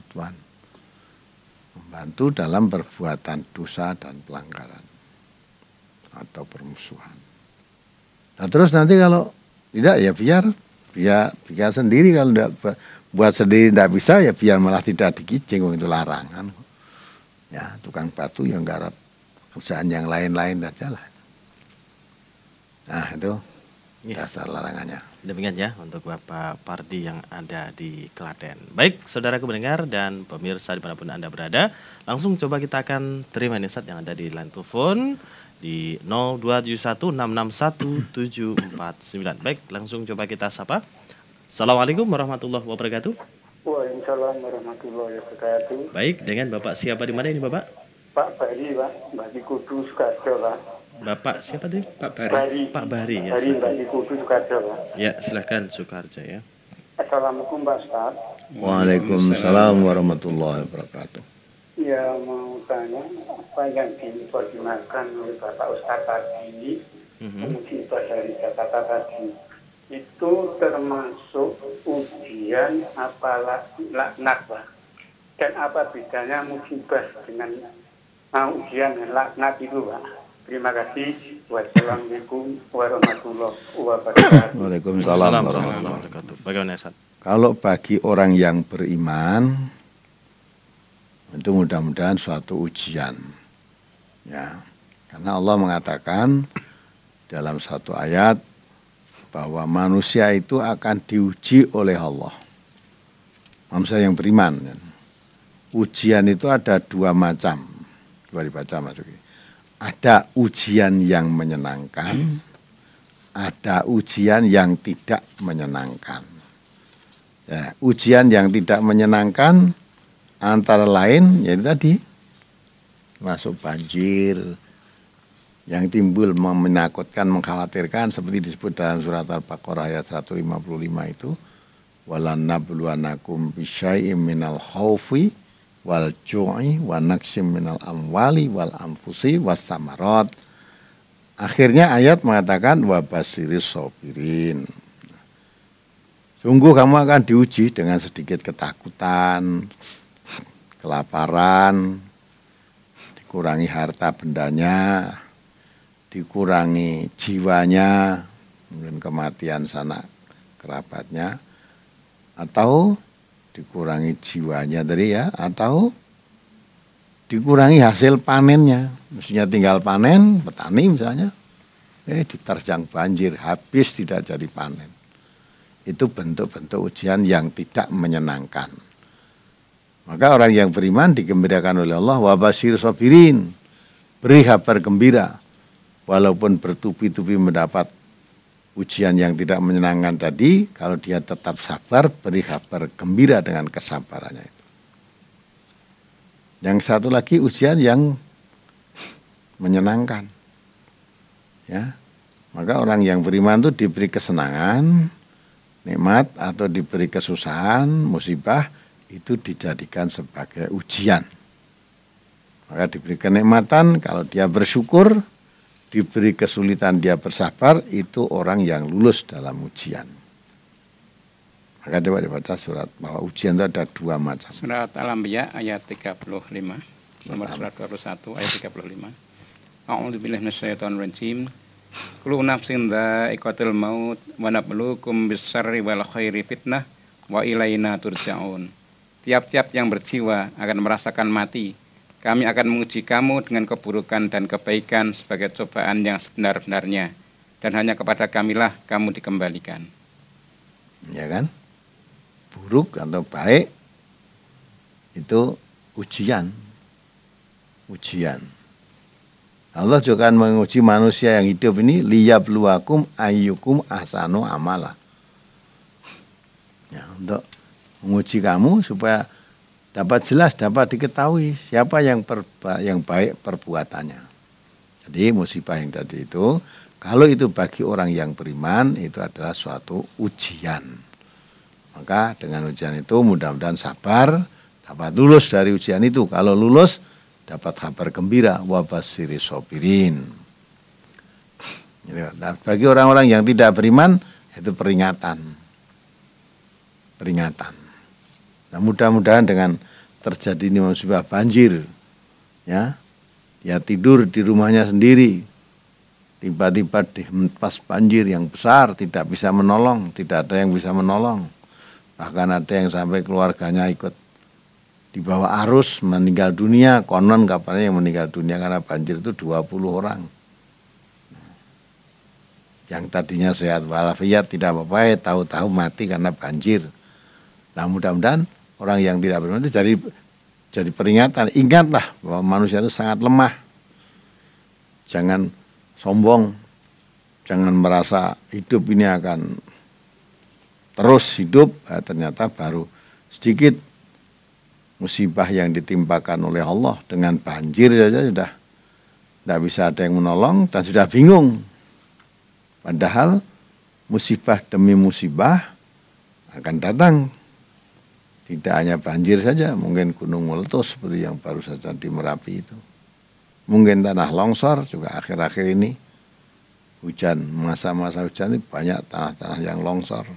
Membantu dalam perbuatan dosa dan pelanggaran atau permusuhan. Nah, terus nanti kalau tidak ya biar biar biar sendiri kalau tidak buat sendiri tidak bisa ya biar malah tidak dikicing itu larangan ya tukang batu yang garap perusahaan yang lain-lain saja lah nah itu ya. dasar larangannya demikian ya untuk Bapak Pardi yang ada di Klaten baik saudara pendengar dan pemirsa dimanapun anda berada langsung coba kita akan terima nisat yang ada di lantai telepon di 02716617449. Baik, langsung coba kita sapa. Assalamualaikum warahmatullahi wabarakatuh. Waalaikumsalam warahmatullahi wabarakatuh. Baik, dengan Bapak siapa di mana ini Bapak? Pak Bari, Pak. Bari Kudus, Kado, Pak. Bapak siapa tadi? Pak Bari. Bari. Pak Bari ya. Bari Bari Kudus, Kado, Pak. Ya, silakan Sukarja ya. Assalamualaikum Pak Ustaz. Waalaikumsalam warahmatullahi wabarakatuh. Ya mau tanya apa yang diperkenalkan oleh Bapak Ustadz tadi ini, mm-hmm. dari Jakarta tadi itu termasuk ujian apalah laknat lah. Dan apa bedanya musibah dengan nah, ujian dan laknat itu Pak? Terima kasih. Wassalamualaikum warahmatullahi wabarakatuh. Waalaikumsalam warahmatullahi wabarakatuh. Bagaimana Ustaz? Kalau bagi orang yang beriman, itu mudah-mudahan suatu ujian. Ya. Karena Allah mengatakan dalam satu ayat bahwa manusia itu akan diuji oleh Allah. Manusia yang beriman. Ujian itu ada dua macam. Dua dibaca Mas Uki. Ada ujian yang menyenangkan, ada ujian yang tidak menyenangkan. Ya, ujian yang tidak menyenangkan Antara lain yaitu tadi masuk banjir yang timbul menakutkan, mengkhawatirkan seperti disebut dalam surat Al-Baqarah ayat 155 itu walan nabluwanakum bisyai'im minal khaufi wal ju'i wa naqsim minal amwali wal anfusi was Akhirnya ayat mengatakan wa basiris sobirin. Sungguh kamu akan diuji dengan sedikit ketakutan, kelaparan, dikurangi harta bendanya, dikurangi jiwanya, mungkin kematian sanak kerabatnya, atau dikurangi jiwanya tadi ya, atau dikurangi hasil panennya. Mestinya tinggal panen, petani misalnya, eh diterjang banjir, habis tidak jadi panen. Itu bentuk-bentuk ujian yang tidak menyenangkan. Maka orang yang beriman digembirakan oleh Allah wa basir sabirin. Beri kabar gembira walaupun bertubi-tubi mendapat ujian yang tidak menyenangkan tadi, kalau dia tetap sabar, beri kabar gembira dengan kesabarannya itu. Yang satu lagi ujian yang menyenangkan. Ya. Maka orang yang beriman itu diberi kesenangan, nikmat atau diberi kesusahan, musibah, itu dijadikan sebagai ujian. Maka diberi kenikmatan kalau dia bersyukur, diberi kesulitan dia bersabar, itu orang yang lulus dalam ujian. Maka coba dibaca surat bahwa ujian itu ada dua macam. Surat Al-Anbiya ayat 35, nomor surat 21 ayat 35. A'udzubillahi minasyaitonir rajim. Kullu nafsin dha'iqatul maut wa nabluukum bis-sarri wal khairi fitnah wa ilaina turja'un. Tiap-tiap yang berjiwa akan merasakan mati. Kami akan menguji kamu dengan keburukan dan kebaikan sebagai cobaan yang sebenar-benarnya. Dan hanya kepada kamilah kamu dikembalikan. Ya kan? Buruk atau baik itu ujian. Ujian. Allah juga akan menguji manusia yang hidup ini luakum ayyukum asano amala. Ya, untuk menguji kamu supaya dapat jelas dapat diketahui siapa yang perba, yang baik perbuatannya. Jadi musibah yang tadi itu kalau itu bagi orang yang beriman itu adalah suatu ujian. Maka dengan ujian itu mudah-mudahan sabar dapat lulus dari ujian itu. Kalau lulus dapat kabar gembira wabasiri sobirin. Nah, bagi orang-orang yang tidak beriman itu peringatan. Peringatan. Nah, mudah-mudahan dengan terjadi ini musibah banjir, ya, ya tidur di rumahnya sendiri, tiba-tiba dihempas banjir yang besar, tidak bisa menolong, tidak ada yang bisa menolong, bahkan ada yang sampai keluarganya ikut dibawa arus meninggal dunia, konon kabarnya yang meninggal dunia karena banjir itu 20 orang. Yang tadinya sehat walafiat tidak apa-apa, tahu-tahu mati karena banjir. Nah mudah-mudahan orang yang tidak beriman itu jadi jadi peringatan. Ingatlah bahwa manusia itu sangat lemah. Jangan sombong. Jangan merasa hidup ini akan terus hidup. Eh, ternyata baru sedikit musibah yang ditimpakan oleh Allah dengan banjir saja sudah tidak bisa ada yang menolong dan sudah bingung. Padahal musibah demi musibah akan datang tidak hanya banjir saja, mungkin gunung meletus seperti yang baru saja di Merapi itu. Mungkin tanah longsor juga akhir-akhir ini hujan, masa-masa hujan ini banyak tanah-tanah yang longsor.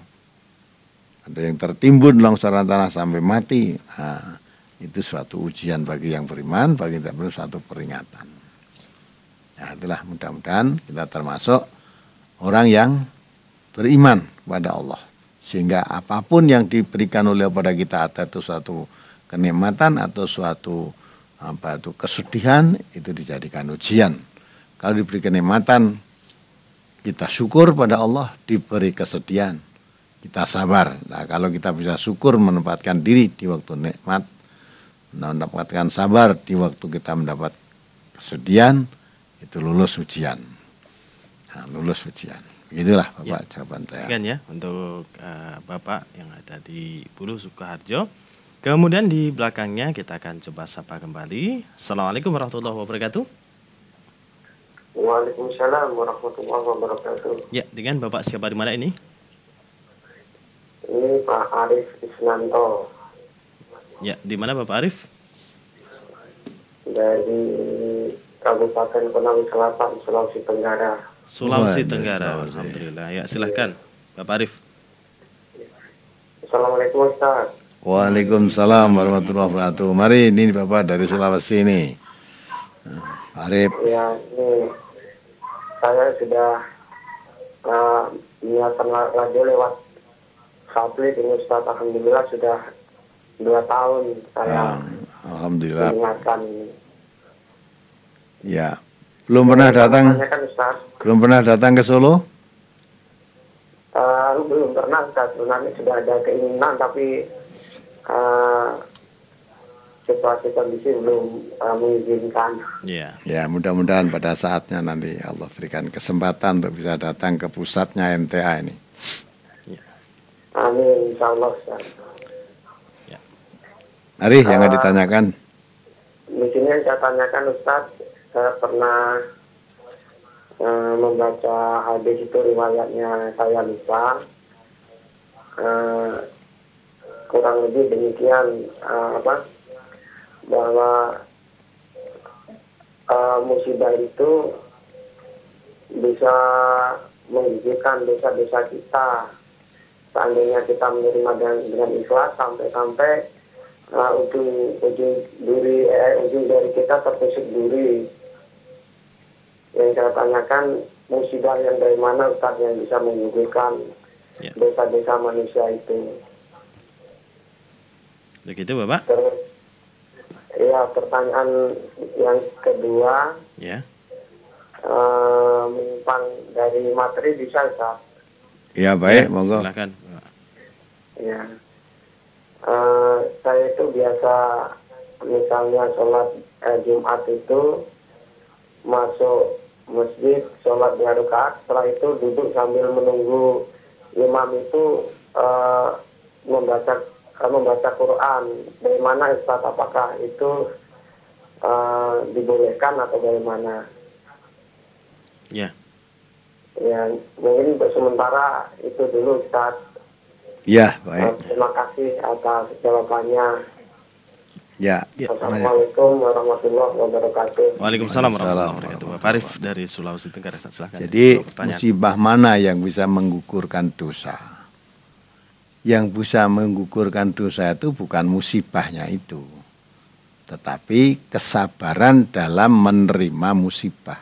Ada yang tertimbun longsoran tanah sampai mati. Nah, itu suatu ujian bagi yang beriman, bagi yang tidak beriman suatu peringatan. Nah, itulah mudah-mudahan kita termasuk orang yang beriman kepada Allah. Sehingga apapun yang diberikan oleh pada kita atau itu suatu kenikmatan atau suatu apa itu kesedihan itu dijadikan ujian. Kalau diberi kenikmatan kita syukur pada Allah diberi kesedihan kita sabar. Nah kalau kita bisa syukur menempatkan diri di waktu nikmat, nah, mendapatkan sabar di waktu kita mendapat kesedihan itu lulus ujian. Nah, lulus ujian. Itulah ya. Bapak ya. jawaban saya. Kan ya untuk uh, Bapak yang ada di Bulu Sukoharjo. Kemudian di belakangnya kita akan coba sapa kembali. Assalamualaikum warahmatullahi wabarakatuh. Waalaikumsalam warahmatullahi wabarakatuh. Ya, dengan Bapak siapa di mana ini? Ini Pak Arif Isnanto. Ya, di mana Bapak Arif? Dari Kabupaten Konawe Selatan, Sulawesi Tenggara. Sulawesi Waduh, Tenggara. Sulawesi. Alhamdulillah. Ya, silahkan Bapak Arif. Assalamualaikum Ustaz. Waalaikumsalam warahmatullahi wabarakatuh. Mari ini Bapak dari Sulawesi ini. Eh, Arif. Ya, ini saya sudah uh, eh, ya, niatan radio lewat satelit ini Ustaz. Alhamdulillah sudah dua tahun saya. Ah, ya, Alhamdulillah. Diingatkan. Ya, belum pernah datang? Belum pernah datang ke Solo? Uh, belum pernah Ustaz. Sebenarnya sudah ada keinginan tapi uh, situasi kondisi belum uh, mengizinkan. Yeah. Ya, mudah-mudahan pada saatnya nanti Allah berikan kesempatan untuk bisa datang ke pusatnya MTA ini. Yeah. Amin, insya Allah. Ustaz. Iya. Ari, uh, yang ditanyakan. Di sini yang saya tanyakan Ustadz, saya pernah e, membaca hadis itu riwayatnya saya lupa e, kurang lebih demikian e, apa bahwa e, musibah itu bisa menggigitkan dosa-dosa kita seandainya kita menerima dengan, dengan ikhlas sampai-sampai uh, ujung ujung duri eh, ujung dari kita tertusuk duri yang saya tanyakan musibah yang dari mana Ustaz yang bisa menyuguhkan ya. desa-desa manusia itu. Begitu Bapak? Ter- ya pertanyaan yang kedua. Ya. Uh, Um, dari materi bisa Ustaz. Ya baik, ya, monggo. Silakan. Ya. Uh, saya itu biasa misalnya sholat eh, Jumat itu masuk masjid sholat dua rakaat setelah itu duduk sambil menunggu imam itu uh, membaca uh, membaca Quran bagaimana istat apakah itu uh, dibolehkan atau bagaimana ya ya mungkin untuk sementara itu dulu Ustaz ya baik uh, terima kasih atas jawabannya Ya. ya Assalamualaikum warahmatullahi wabarakatuh. Waalaikumsalam warahmatullahi wabarakatuh. Pak Arif dari Sulawesi Tenggara silakan. Jadi musibah mana yang bisa menggugurkan dosa? Yang bisa menggugurkan dosa itu bukan musibahnya itu. Tetapi kesabaran dalam menerima musibah.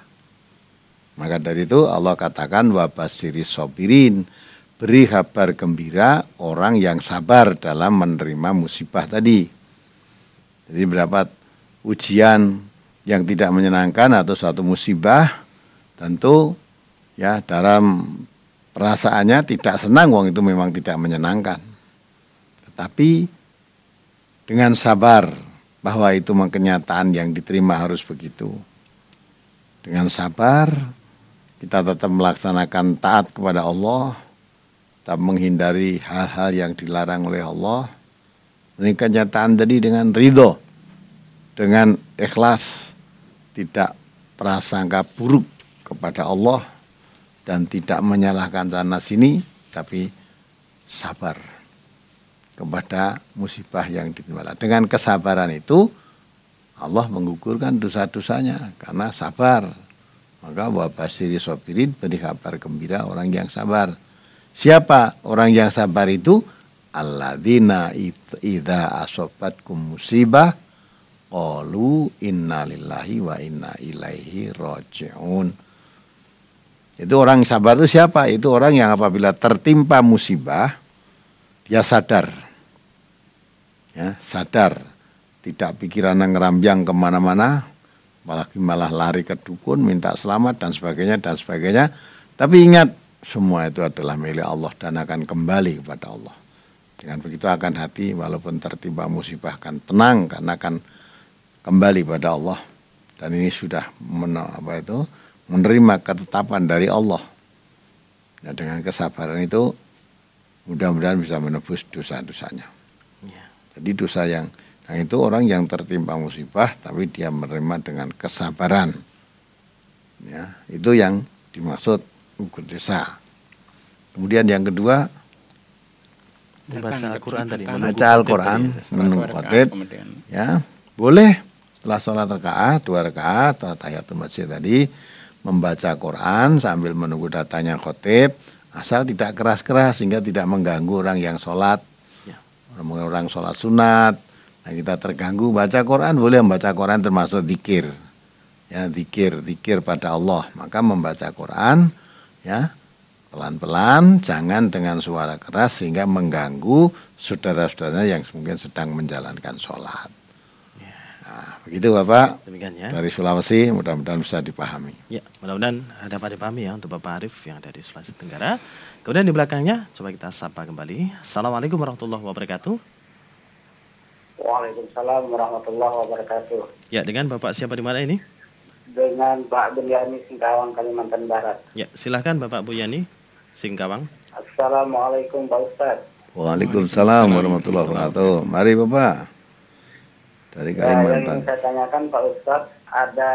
Maka dari itu Allah katakan wabasiri sobirin. Beri kabar gembira orang yang sabar dalam menerima musibah tadi jadi mendapat ujian yang tidak menyenangkan atau suatu musibah tentu ya dalam perasaannya tidak senang uang itu memang tidak menyenangkan. Tetapi dengan sabar bahwa itu kenyataan yang diterima harus begitu. Dengan sabar kita tetap melaksanakan taat kepada Allah, tetap menghindari hal-hal yang dilarang oleh Allah ini kenyataan tadi dengan ridho, dengan ikhlas, tidak prasangka buruk kepada Allah dan tidak menyalahkan sana sini, tapi sabar kepada musibah yang ditimpa. Dengan kesabaran itu Allah menggugurkan dosa-dosanya karena sabar. Maka wabasiri sobirin beri kabar gembira orang yang sabar. Siapa orang yang sabar itu? alladzina idza asobatkum musibah qalu inna lillahi wa inna ilaihi raji'un. Itu orang sabar itu siapa? Itu orang yang apabila tertimpa musibah dia sadar. Ya, sadar. Tidak pikiran yang ngerambiang kemana-mana, malah malah lari ke dukun, minta selamat dan sebagainya dan sebagainya. Tapi ingat, semua itu adalah milik Allah dan akan kembali kepada Allah. Dengan begitu akan hati walaupun tertimpa musibah akan tenang karena akan kembali pada Allah dan ini sudah men, apa itu menerima ketetapan dari Allah. Ya, dengan kesabaran itu mudah-mudahan bisa menebus dosa-dosanya. Ya. Jadi dosa yang nah itu orang yang tertimpa musibah tapi dia menerima dengan kesabaran. Ya, itu yang dimaksud ukur desa. Kemudian yang kedua membaca Al-Quran tadi membaca Al-Quran menunggu khotib ya boleh setelah sholat rakaat dua rakaat tahiyatul masjid tadi membaca Quran sambil menunggu datanya khotib asal tidak keras-keras sehingga tidak mengganggu orang yang sholat ya. orang sholat sunat nah kita terganggu baca Quran boleh membaca Quran termasuk zikir ya zikir zikir pada Allah maka membaca Quran ya pelan-pelan, jangan dengan suara keras sehingga mengganggu saudara-saudaranya yang mungkin sedang menjalankan sholat. Ya. Nah, begitu Bapak. Demikian ya. Dari Sulawesi, mudah-mudahan bisa dipahami. Ya, mudah-mudahan dapat dipahami ya untuk Bapak Arif yang dari Sulawesi Tenggara. Kemudian di belakangnya, coba kita sapa kembali. Assalamualaikum warahmatullahi wabarakatuh. Waalaikumsalam warahmatullahi wabarakatuh. Ya, dengan Bapak siapa di mana ini? Dengan Pak Yani, Singkawang, Kalimantan Barat. Ya, silahkan Bapak Buyani. Singkawang. Assalamualaikum Pak Ustaz. Waalaikumsalam warahmatullahi wabarakatuh. Mari Bapak. Dari nah, Kalimantan. Nah, yang saya tanyakan Pak Ustaz, ada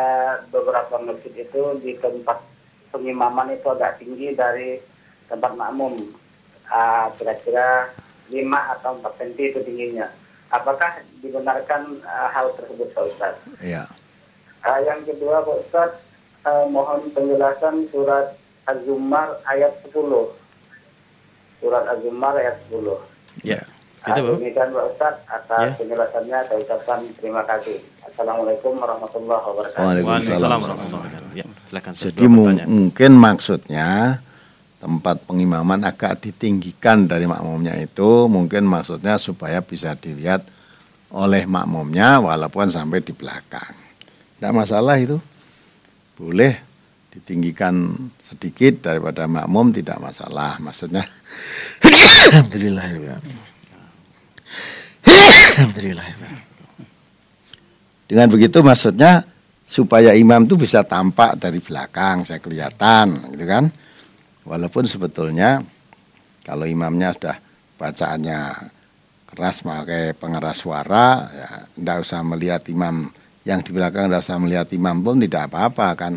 beberapa masjid itu di tempat pengimaman itu agak tinggi dari tempat makmum. kira ah, kira-kira 5 atau 4 cm itu tingginya. Apakah dibenarkan uh, hal tersebut Pak Ustaz? Iya. Uh, yang kedua Pak Ustaz, uh, mohon penjelasan surat Az-Zumar ayat 10. Surat Az-Zumar ayat 10. Ya. Nah, itu bu. Demikian Pak Ustaz atas ya. penjelasannya saya ucapkan terima kasih. Assalamualaikum warahmatullahi wabarakatuh. Waalaikumsalam warahmatullahi wabarakatuh. Ya, Jadi mungkin maksudnya tempat pengimaman agak ditinggikan dari makmumnya itu mungkin maksudnya supaya bisa dilihat oleh makmumnya walaupun sampai di belakang. Tidak masalah itu. Boleh ditinggikan sedikit daripada makmum tidak masalah maksudnya alhamdulillah ya. alhamdulillah ya. dengan begitu maksudnya supaya imam itu bisa tampak dari belakang saya kelihatan gitu kan walaupun sebetulnya kalau imamnya sudah bacaannya keras pakai pengeras suara ya tidak usah melihat imam yang di belakang tidak usah melihat imam pun tidak apa-apa kan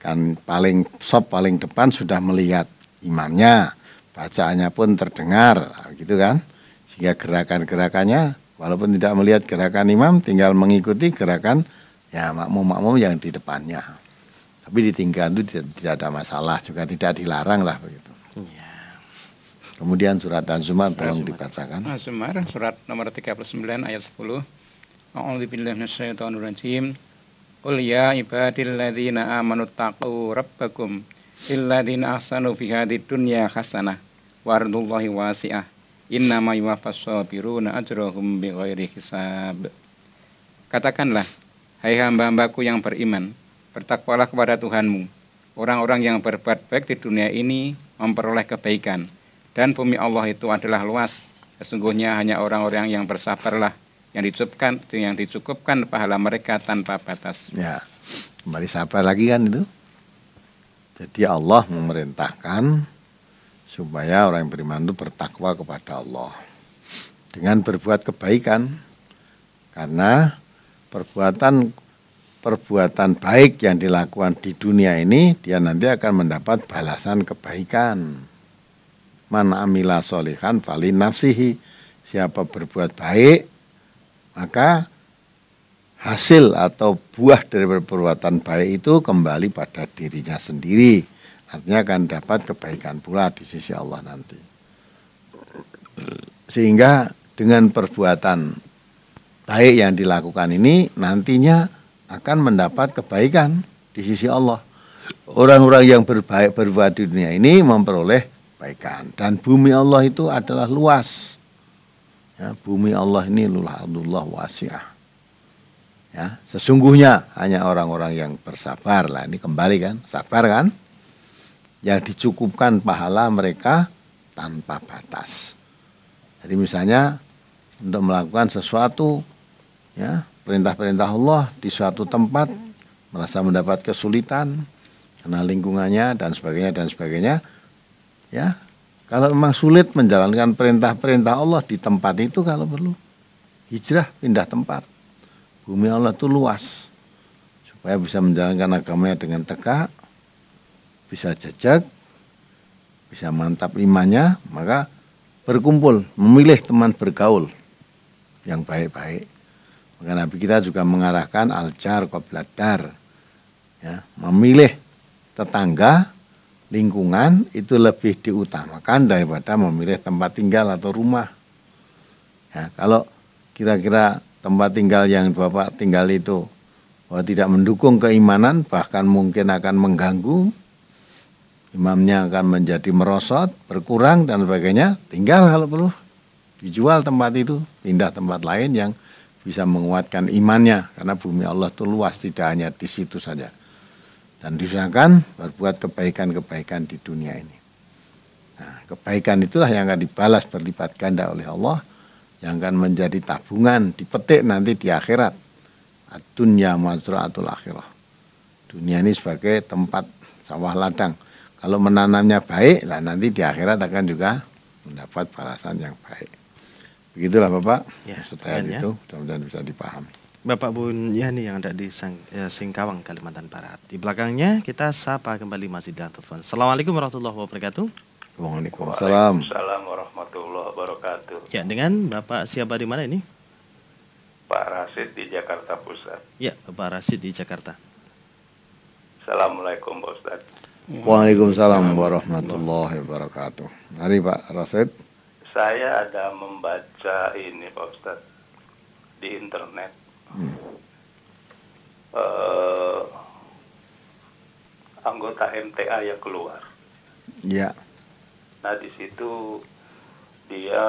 kan paling sop paling depan sudah melihat imamnya bacaannya pun terdengar gitu kan sehingga gerakan-gerakannya walaupun tidak melihat gerakan imam tinggal mengikuti gerakan ya makmum-makmum yang di depannya tapi ditinggal itu tidak, tidak ada masalah juga tidak dilarang lah begitu ya. kemudian surat dan zumar tolong dibacakan Al-Zumar surat nomor 39 ayat 10 A'udzu minasyaitonir rajim Qul ya ibadilladzina amanu taqu rabbakum illadzina ahsanu fi hadid dunya hasanah wardullahi wasi'ah innama yuwaffas sabiruna ajrahum ghairi hisab Katakanlah hai hamba-hambaku yang beriman bertakwalah kepada Tuhanmu orang-orang yang berbuat baik di dunia ini memperoleh kebaikan dan bumi Allah itu adalah luas sesungguhnya hanya orang-orang yang bersabarlah yang dicukupkan yang dicukupkan pahala mereka tanpa batas. Ya. Kembali sabar lagi kan itu. Jadi Allah memerintahkan supaya orang yang beriman itu bertakwa kepada Allah dengan berbuat kebaikan karena perbuatan perbuatan baik yang dilakukan di dunia ini dia nanti akan mendapat balasan kebaikan man amila solihan fali nafsihi siapa berbuat baik maka hasil atau buah dari perbuatan baik itu kembali pada dirinya sendiri. Artinya akan dapat kebaikan pula di sisi Allah nanti. Sehingga dengan perbuatan baik yang dilakukan ini nantinya akan mendapat kebaikan di sisi Allah. Orang-orang yang berbaik berbuat di dunia ini memperoleh kebaikan dan bumi Allah itu adalah luas Ya, bumi Allah ini luladullah wasi'ah. Ya, sesungguhnya hanya orang-orang yang bersabar lah. Ini kembali kan, sabar kan? Yang dicukupkan pahala mereka tanpa batas. Jadi misalnya untuk melakukan sesuatu ya perintah-perintah Allah di suatu tempat merasa mendapat kesulitan karena lingkungannya dan sebagainya dan sebagainya ya kalau memang sulit menjalankan perintah-perintah Allah di tempat itu kalau perlu hijrah pindah tempat. Bumi Allah itu luas supaya bisa menjalankan agamanya dengan tegak, bisa jejak, bisa mantap imannya, maka berkumpul, memilih teman bergaul yang baik-baik. Maka Nabi kita juga mengarahkan aljar qobladar. Ya, memilih tetangga lingkungan itu lebih diutamakan daripada memilih tempat tinggal atau rumah. Ya, kalau kira-kira tempat tinggal yang Bapak tinggal itu oh, tidak mendukung keimanan, bahkan mungkin akan mengganggu, imamnya akan menjadi merosot, berkurang dan sebagainya, tinggal kalau perlu. Dijual tempat itu, pindah tempat lain yang bisa menguatkan imannya karena bumi Allah itu luas tidak hanya di situ saja dan diusahakan berbuat kebaikan-kebaikan di dunia ini. Nah, kebaikan itulah yang akan dibalas berlipat ganda oleh Allah yang akan menjadi tabungan dipetik nanti di akhirat. Dunia mazraatul akhirah. Dunia ini sebagai tempat sawah ladang. Kalau menanamnya baik, lah nanti di akhirat akan juga mendapat balasan yang baik. Begitulah Bapak, ya, setelah ya. itu mudah-mudahan bisa dipahami. Bapak Bun Yani yang ada di Sang, ya, Singkawang, Kalimantan Barat. Di belakangnya kita sapa kembali masih di telepon. Assalamualaikum warahmatullahi wabarakatuh. Waalaikumsalam. Waalaikumsalam warahmatullahi wabarakatuh. Ya, dengan Bapak siapa di mana ini? Pak Rasid di Jakarta Pusat. Ya, Pak Rasid di Jakarta. Assalamualaikum Pak Ustaz. Waalaikumsalam warahmatullahi wabarakatuh. Mari Pak Rasid. Saya ada membaca ini Pak Ustaz di internet uh, anggota MTA yang keluar. Ya. Nah di situ dia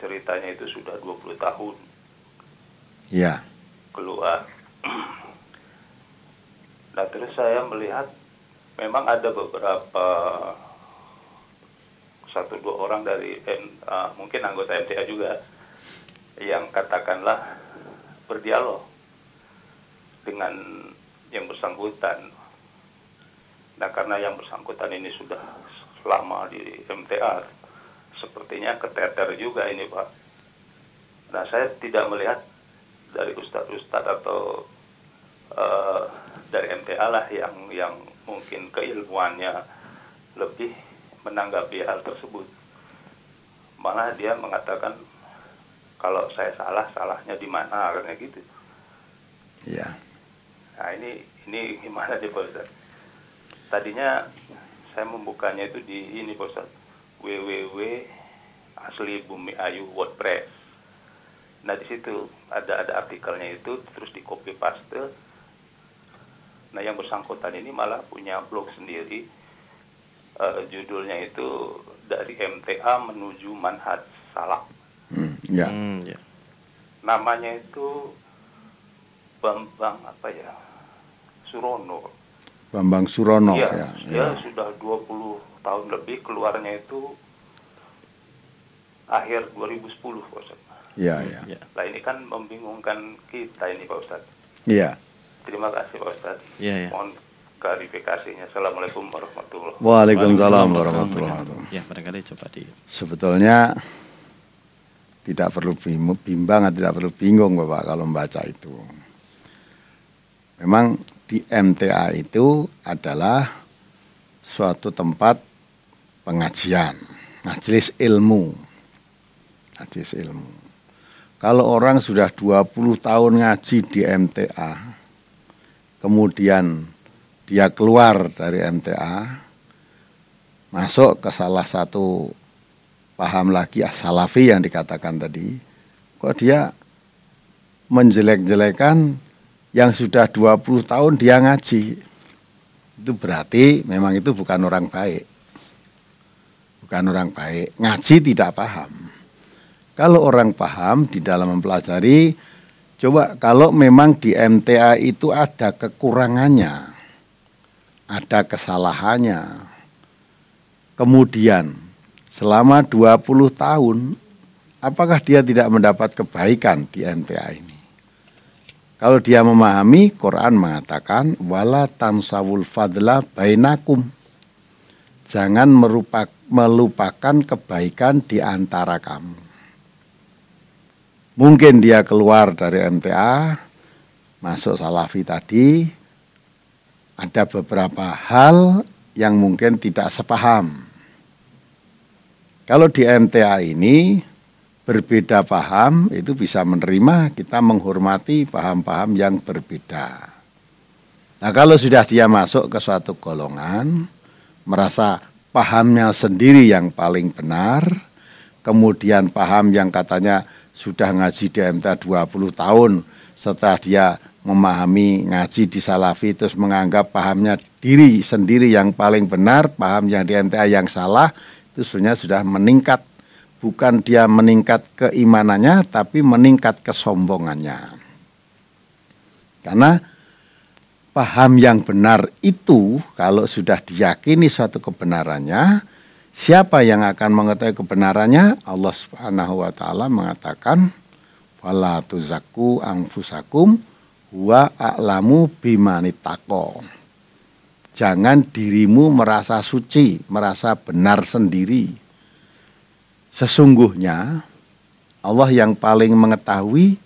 ceritanya itu sudah 20 tahun. Ya. Keluar. Nah terus saya melihat memang ada beberapa satu dua orang dari M, uh, eh, mungkin anggota MTA juga yang katakanlah berdialog dengan yang bersangkutan. Nah karena yang bersangkutan ini sudah lama di MTA, sepertinya keteter juga ini Pak. Nah saya tidak melihat dari ustadz-ustadz atau uh, dari MTA lah yang yang mungkin keilmuannya lebih menanggapi hal tersebut. Malah dia mengatakan kalau saya salah salahnya di mana karena gitu ya nah ini ini gimana sih Pak tadinya saya membukanya itu di ini Pak Ustaz www asli bumi ayu wordpress nah di situ ada ada artikelnya itu terus di copy paste nah yang bersangkutan ini malah punya blog sendiri uh, judulnya itu dari MTA menuju Manhattan salak Hmm, ya. Hmm, ya. Namanya itu Bambang apa ya? Surono. Bambang Surono iya, ya. Ya, ya. sudah 20 tahun lebih keluarnya itu akhir 2010 Pak Ustaz. Iya, ya. Nah ini kan membingungkan kita ini Pak Ustaz. Iya. Terima kasih Pak Ustaz. Iya, iya. Mohon klarifikasinya. Assalamualaikum warahmatullahi wabarakatuh. Waalaikumsalam warahmatullahi wabarakatuh. Ya, barangkali coba di. Sebetulnya tidak perlu bimbang tidak perlu bingung Bapak kalau membaca itu. Memang di MTA itu adalah suatu tempat pengajian, majelis ilmu. Majelis ilmu. Kalau orang sudah 20 tahun ngaji di MTA, kemudian dia keluar dari MTA, masuk ke salah satu paham lagi ah, salafi yang dikatakan tadi kok dia menjelek-jelekan yang sudah 20 tahun dia ngaji itu berarti memang itu bukan orang baik bukan orang baik ngaji tidak paham kalau orang paham di dalam mempelajari coba kalau memang di MTA itu ada kekurangannya ada kesalahannya kemudian selama 20 tahun apakah dia tidak mendapat kebaikan di NPA ini? Kalau dia memahami, Quran mengatakan wala tansawul fadla bainakum. Jangan merupak, melupakan kebaikan di antara kamu. Mungkin dia keluar dari NPA masuk Salafi tadi, ada beberapa hal yang mungkin tidak sepaham kalau di MTA ini berbeda paham itu bisa menerima kita menghormati paham-paham yang berbeda. Nah kalau sudah dia masuk ke suatu golongan merasa pahamnya sendiri yang paling benar, kemudian paham yang katanya sudah ngaji di MTA 20 tahun setelah dia memahami ngaji di Salafi terus menganggap pahamnya diri sendiri yang paling benar, paham yang di MTA yang salah, itu sebenarnya sudah meningkat bukan dia meningkat keimanannya tapi meningkat kesombongannya karena paham yang benar itu kalau sudah diyakini suatu kebenarannya siapa yang akan mengetahui kebenarannya Allah Subhanahu wa taala mengatakan wala tuzakku angfusakum wa a'lamu bimani Jangan dirimu merasa suci, merasa benar sendiri. Sesungguhnya Allah yang paling mengetahui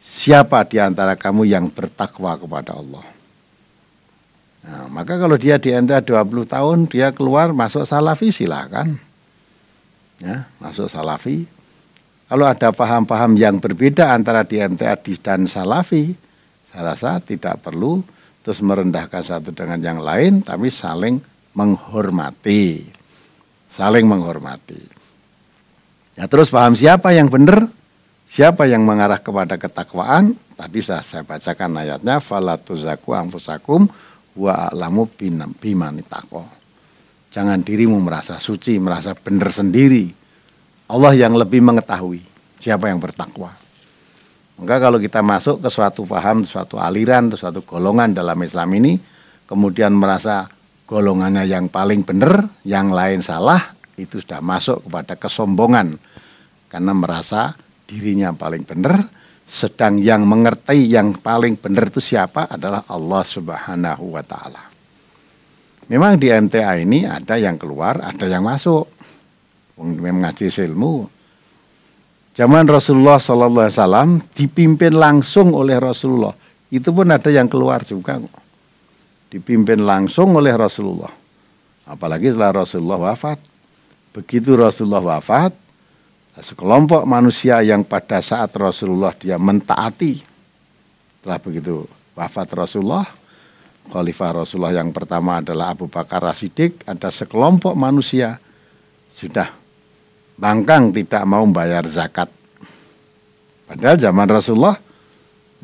siapa di antara kamu yang bertakwa kepada Allah. Nah, maka kalau dia di antara 20 tahun dia keluar masuk salafi silakan. Ya, masuk salafi. Kalau ada paham-paham yang berbeda antara di MTA dan salafi, saya rasa tidak perlu terus merendahkan satu dengan yang lain, tapi saling menghormati. Saling menghormati. Ya terus paham siapa yang benar, siapa yang mengarah kepada ketakwaan, tadi sudah saya bacakan ayatnya, falatuzaku anfusakum wa alamu bimani Jangan dirimu merasa suci, merasa benar sendiri. Allah yang lebih mengetahui siapa yang bertakwa. Maka kalau kita masuk ke suatu paham, suatu aliran, suatu golongan dalam Islam ini, kemudian merasa golongannya yang paling benar, yang lain salah, itu sudah masuk kepada kesombongan. Karena merasa dirinya paling benar, sedang yang mengerti yang paling benar itu siapa adalah Allah Subhanahu wa taala. Memang di MTA ini ada yang keluar, ada yang masuk. Memang ngaji ilmu, Zaman Rasulullah Sallallahu Alaihi Wasallam dipimpin langsung oleh Rasulullah. Itu pun ada yang keluar juga Dipimpin langsung oleh Rasulullah. Apalagi setelah Rasulullah wafat. Begitu Rasulullah wafat, sekelompok manusia yang pada saat Rasulullah dia mentaati telah begitu wafat Rasulullah Khalifah Rasulullah yang pertama adalah Abu Bakar Rasidik, ada sekelompok manusia sudah bangkang tidak mau membayar zakat. Padahal zaman Rasulullah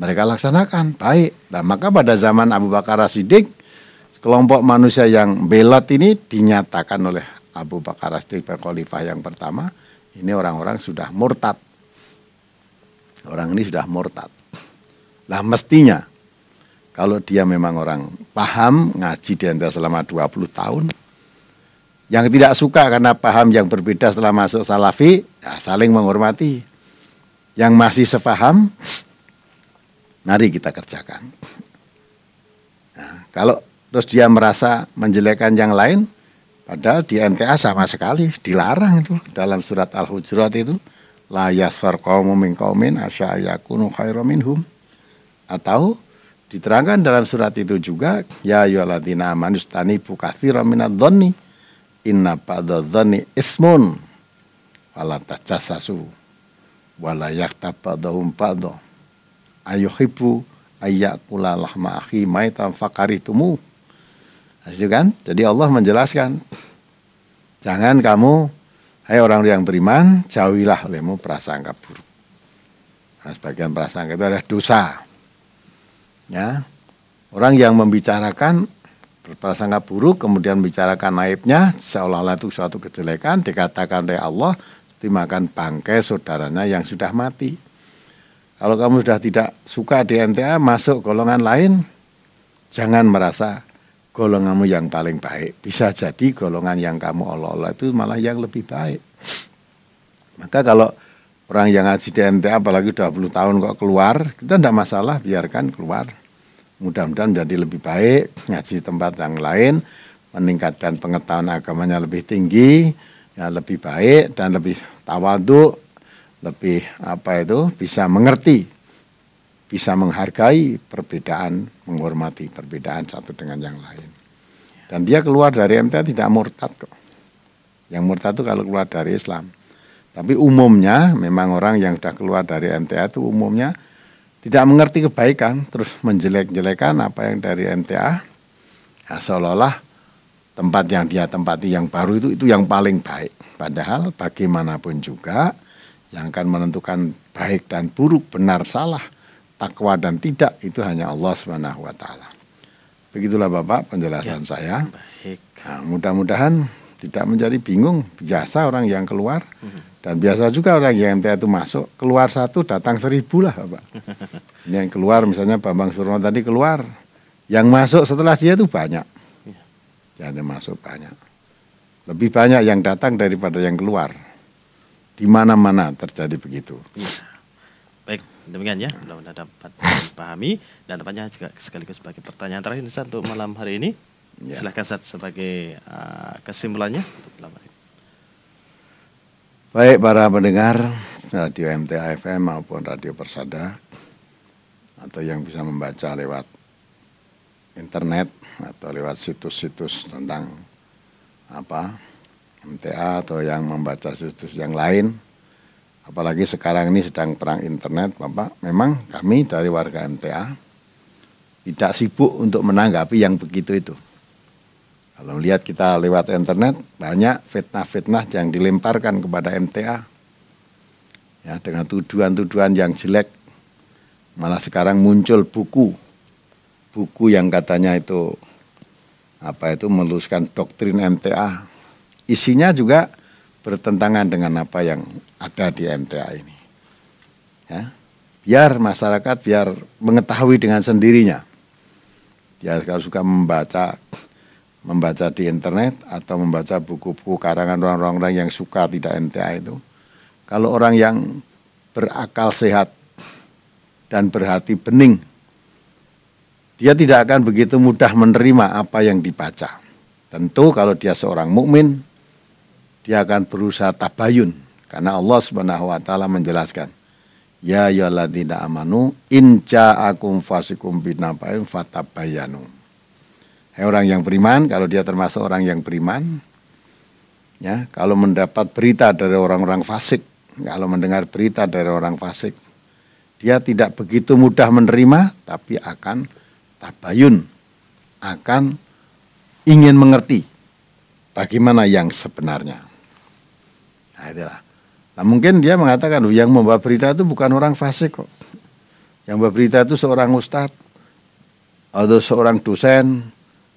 mereka laksanakan baik. Dan nah, maka pada zaman Abu Bakar Siddiq kelompok manusia yang belat ini dinyatakan oleh Abu Bakar Siddiq khalifah yang pertama ini orang-orang sudah murtad. Orang ini sudah murtad. Lah mestinya kalau dia memang orang paham ngaji di antara selama 20 tahun yang tidak suka karena paham yang berbeda setelah masuk salafi, ya saling menghormati. Yang masih sepaham, mari kita kerjakan. Nah, kalau terus dia merasa menjelekkan yang lain, padahal di MTA sama sekali dilarang itu dalam surat Al-Hujurat itu la yasfar qaumun min qaumin asya'yakunu khairam minhum atau diterangkan dalam surat itu juga ya ayyuhalladzina amanu istanibu katsiran minadh inna pada dhani ismun wala tajasasu wala yakta pada ayuhibu ayakula lahma akhi maitan fakaritumu nah, itu kan jadi Allah menjelaskan jangan kamu hai orang yang beriman jauhilah olehmu prasangka buruk nah, sebagian prasangka itu adalah dosa ya orang yang membicarakan berprasangka buruk kemudian bicarakan naibnya seolah-olah itu suatu kejelekan dikatakan oleh Allah dimakan bangkai saudaranya yang sudah mati. Kalau kamu sudah tidak suka di NTA masuk golongan lain jangan merasa golonganmu yang paling baik. Bisa jadi golongan yang kamu olah-olah itu malah yang lebih baik. Maka kalau orang yang ngaji di NTA apalagi 20 tahun kok keluar, kita tidak masalah biarkan keluar mudah-mudahan jadi lebih baik, ngaji tempat yang lain, meningkatkan pengetahuan agamanya lebih tinggi, ya lebih baik dan lebih tawadu, lebih apa itu bisa mengerti, bisa menghargai perbedaan, menghormati perbedaan satu dengan yang lain. Dan dia keluar dari MTA tidak murtad kok. Yang murtad itu kalau keluar dari Islam. Tapi umumnya memang orang yang sudah keluar dari MTA itu umumnya tidak mengerti kebaikan terus menjelek-jelekan apa yang dari MTA ya, seolah-olah tempat yang dia tempati yang baru itu itu yang paling baik padahal bagaimanapun juga yang akan menentukan baik dan buruk benar salah takwa dan tidak itu hanya Allah Subhanahu wa taala. Begitulah Bapak penjelasan ya, saya. Baik. Nah, mudah-mudahan tidak menjadi bingung biasa orang yang keluar dan biasa juga orang yang MTA itu masuk keluar satu datang seribu lah pak ini yang keluar misalnya Bambang surono tadi keluar yang masuk setelah dia itu banyak iya. yang masuk banyak lebih banyak yang datang daripada yang keluar di mana-mana terjadi begitu iya. baik demikian ya mudah-mudahan dapat dipahami dan tempatnya juga sekaligus sebagai pertanyaan terakhir untuk malam hari ini Ya. Silahkan Sat sebagai uh, kesimpulannya. Baik para pendengar radio MTA FM maupun radio Persada atau yang bisa membaca lewat internet atau lewat situs-situs tentang apa MTA atau yang membaca situs yang lain apalagi sekarang ini sedang perang internet Bapak memang kami dari warga MTA tidak sibuk untuk menanggapi yang begitu itu kalau lihat kita lewat internet banyak fitnah-fitnah yang dilemparkan kepada MTA ya dengan tuduhan-tuduhan yang jelek. Malah sekarang muncul buku buku yang katanya itu apa itu meluruskan doktrin MTA. Isinya juga bertentangan dengan apa yang ada di MTA ini. Ya, biar masyarakat biar mengetahui dengan sendirinya. Dia kalau suka membaca membaca di internet atau membaca buku-buku karangan orang-orang yang suka tidak nta itu. Kalau orang yang berakal sehat dan berhati bening, dia tidak akan begitu mudah menerima apa yang dibaca. Tentu kalau dia seorang mukmin, dia akan berusaha tabayun karena Allah Subhanahu wa taala menjelaskan Ya ayyuhalladzina amanu inca ja'akum fasikum binabain fatabayanum orang yang beriman kalau dia termasuk orang yang beriman ya kalau mendapat berita dari orang-orang fasik kalau mendengar berita dari orang fasik dia tidak begitu mudah menerima tapi akan tabayun akan ingin mengerti bagaimana yang sebenarnya nah itulah nah, mungkin dia mengatakan yang membawa berita itu bukan orang fasik kok yang membawa berita itu seorang ustadz atau seorang dosen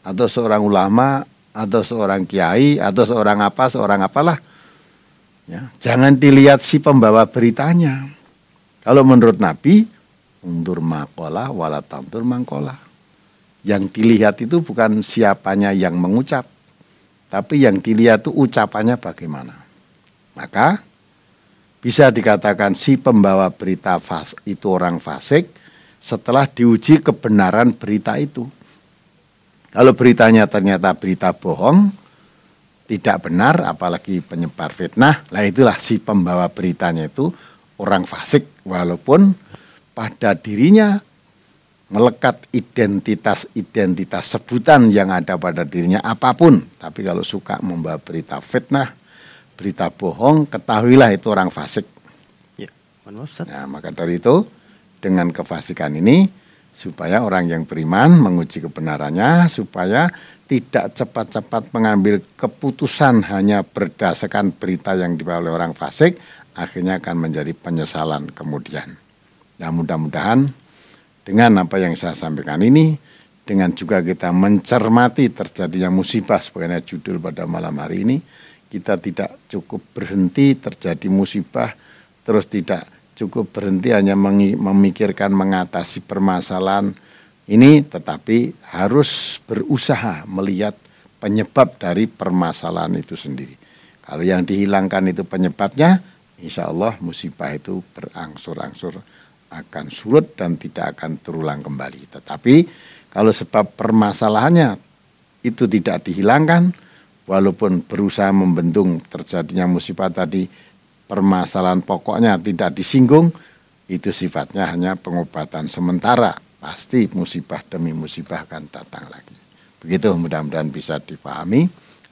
atau seorang ulama atau seorang kiai atau seorang apa seorang apalah ya jangan dilihat si pembawa beritanya kalau menurut Nabi undur makola walatamtur mangkola yang dilihat itu bukan siapanya yang mengucap tapi yang dilihat itu ucapannya bagaimana maka bisa dikatakan si pembawa berita fas, itu orang fasik setelah diuji kebenaran berita itu kalau beritanya ternyata berita bohong, tidak benar, apalagi penyebar fitnah, lah itulah si pembawa beritanya itu orang fasik, walaupun pada dirinya melekat identitas-identitas sebutan yang ada pada dirinya apapun. Tapi kalau suka membawa berita fitnah, berita bohong, ketahuilah itu orang fasik. Ya, maaf, Nah, maka dari itu dengan kefasikan ini supaya orang yang beriman menguji kebenarannya supaya tidak cepat-cepat mengambil keputusan hanya berdasarkan berita yang dibawa oleh orang fasik akhirnya akan menjadi penyesalan kemudian. Ya mudah-mudahan dengan apa yang saya sampaikan ini dengan juga kita mencermati terjadinya musibah sebagaimana judul pada malam hari ini kita tidak cukup berhenti terjadi musibah terus tidak cukup berhenti hanya memikirkan mengatasi permasalahan ini tetapi harus berusaha melihat penyebab dari permasalahan itu sendiri. Kalau yang dihilangkan itu penyebabnya, insya Allah musibah itu berangsur-angsur akan surut dan tidak akan terulang kembali. Tetapi kalau sebab permasalahannya itu tidak dihilangkan, walaupun berusaha membendung terjadinya musibah tadi, permasalahan pokoknya tidak disinggung, itu sifatnya hanya pengobatan sementara. Pasti musibah demi musibah akan datang lagi. Begitu mudah-mudahan bisa dipahami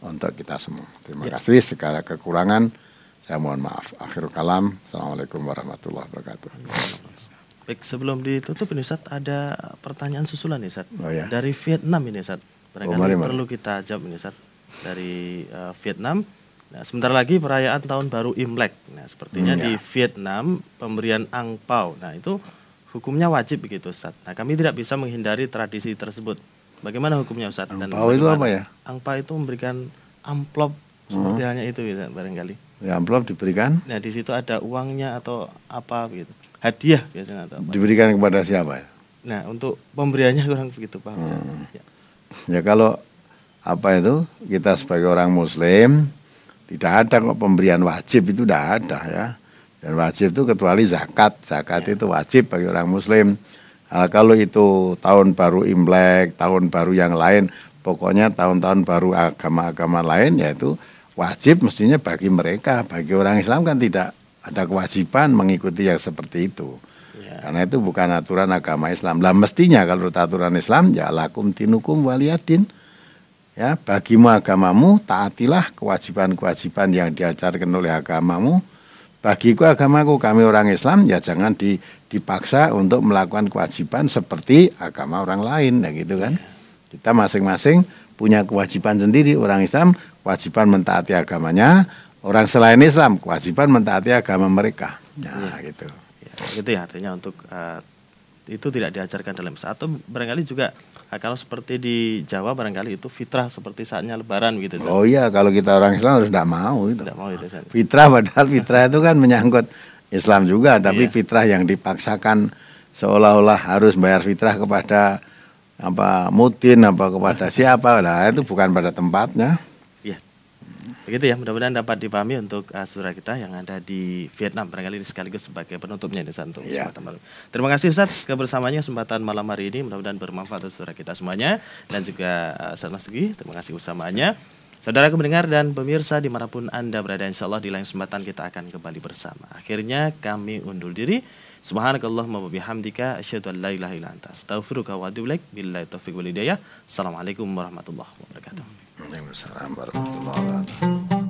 untuk kita semua. Terima ya. kasih. Segala kekurangan saya mohon maaf. Akhirul kalam. Assalamualaikum warahmatullahi wabarakatuh. Baik, sebelum ditutup ini Ustaz, ada pertanyaan susulan nih Ustaz. Oh, ya. Dari Vietnam ini Ustaz. Barangkali oh, perlu kita jawab ini Ustaz. Dari uh, Vietnam. Nah, sebentar lagi perayaan tahun baru Imlek. Nah, sepertinya hmm, ya. di Vietnam pemberian angpau. Nah, itu hukumnya wajib begitu, Ustaz. Nah, kami tidak bisa menghindari tradisi tersebut. Bagaimana hukumnya, Ustaz? Angpau Dan bagaimana? itu apa ya? Angpau itu memberikan amplop seperti hmm. hanya itu ya, barangkali. Ya, amplop diberikan. Nah, di situ ada uangnya atau apa gitu. Hadiah biasanya atau apa. Diberikan kepada siapa ya? Nah, untuk pemberiannya kurang begitu pak Hmm. Ya. ya kalau apa itu kita sebagai orang muslim tidak ada kok pemberian wajib itu tidak ada ya. Dan wajib itu kecuali zakat. Zakat ya. itu wajib bagi orang muslim. Nah, kalau itu tahun baru Imlek, tahun baru yang lain, pokoknya tahun-tahun baru agama-agama lain yaitu wajib mestinya bagi mereka, bagi orang Islam kan tidak ada kewajiban mengikuti yang seperti itu. Ya. Karena itu bukan aturan agama Islam. Lah mestinya kalau aturan Islam ya lakum tinukum waliyadin Ya, bagimu agamamu, taatilah kewajiban-kewajiban yang diajarkan oleh agamamu. Bagiku agamaku, kami orang Islam ya jangan di, dipaksa untuk melakukan kewajiban seperti agama orang lain, ya gitu kan. Iya. Kita masing-masing punya kewajiban sendiri. Orang Islam kewajiban mentaati agamanya, orang selain Islam kewajiban mentaati agama mereka. Nah, ya. gitu. Ya, itu ya artinya untuk uh, itu tidak diajarkan dalam satu barangkali juga Nah, kalau seperti di Jawa barangkali itu fitrah seperti saatnya Lebaran gitu. Zan. Oh iya, kalau kita orang Islam harus tidak mau itu. Tidak mau itu. Fitrah padahal fitrah itu kan menyangkut Islam juga, tapi iya. fitrah yang dipaksakan seolah-olah harus bayar fitrah kepada apa Mutin apa kepada siapa lah itu bukan pada tempatnya. Begitu ya, mudah-mudahan dapat dipahami untuk uh, saudara kita yang ada di Vietnam. Barangkali ini sekaligus sebagai penutupnya di Santung. Ya. Malam. Terima kasih Ustaz kebersamaannya kesempatan malam hari ini. Mudah-mudahan bermanfaat untuk saudara kita semuanya. Dan juga uh, Ustaz Masugi, terima kasih usahanya Saudara pendengar dan pemirsa dimanapun Anda berada insya Allah di lain kesempatan kita akan kembali bersama. Akhirnya kami undur diri. Subhanakallahumma wa bihamdika asyhadu an la ilaha illa anta astaghfiruka wa atubu ilaik. Billahi taufiq wal hidayah. Assalamualaikum warahmatullahi wabarakatuh. نمیرسن هم برای خود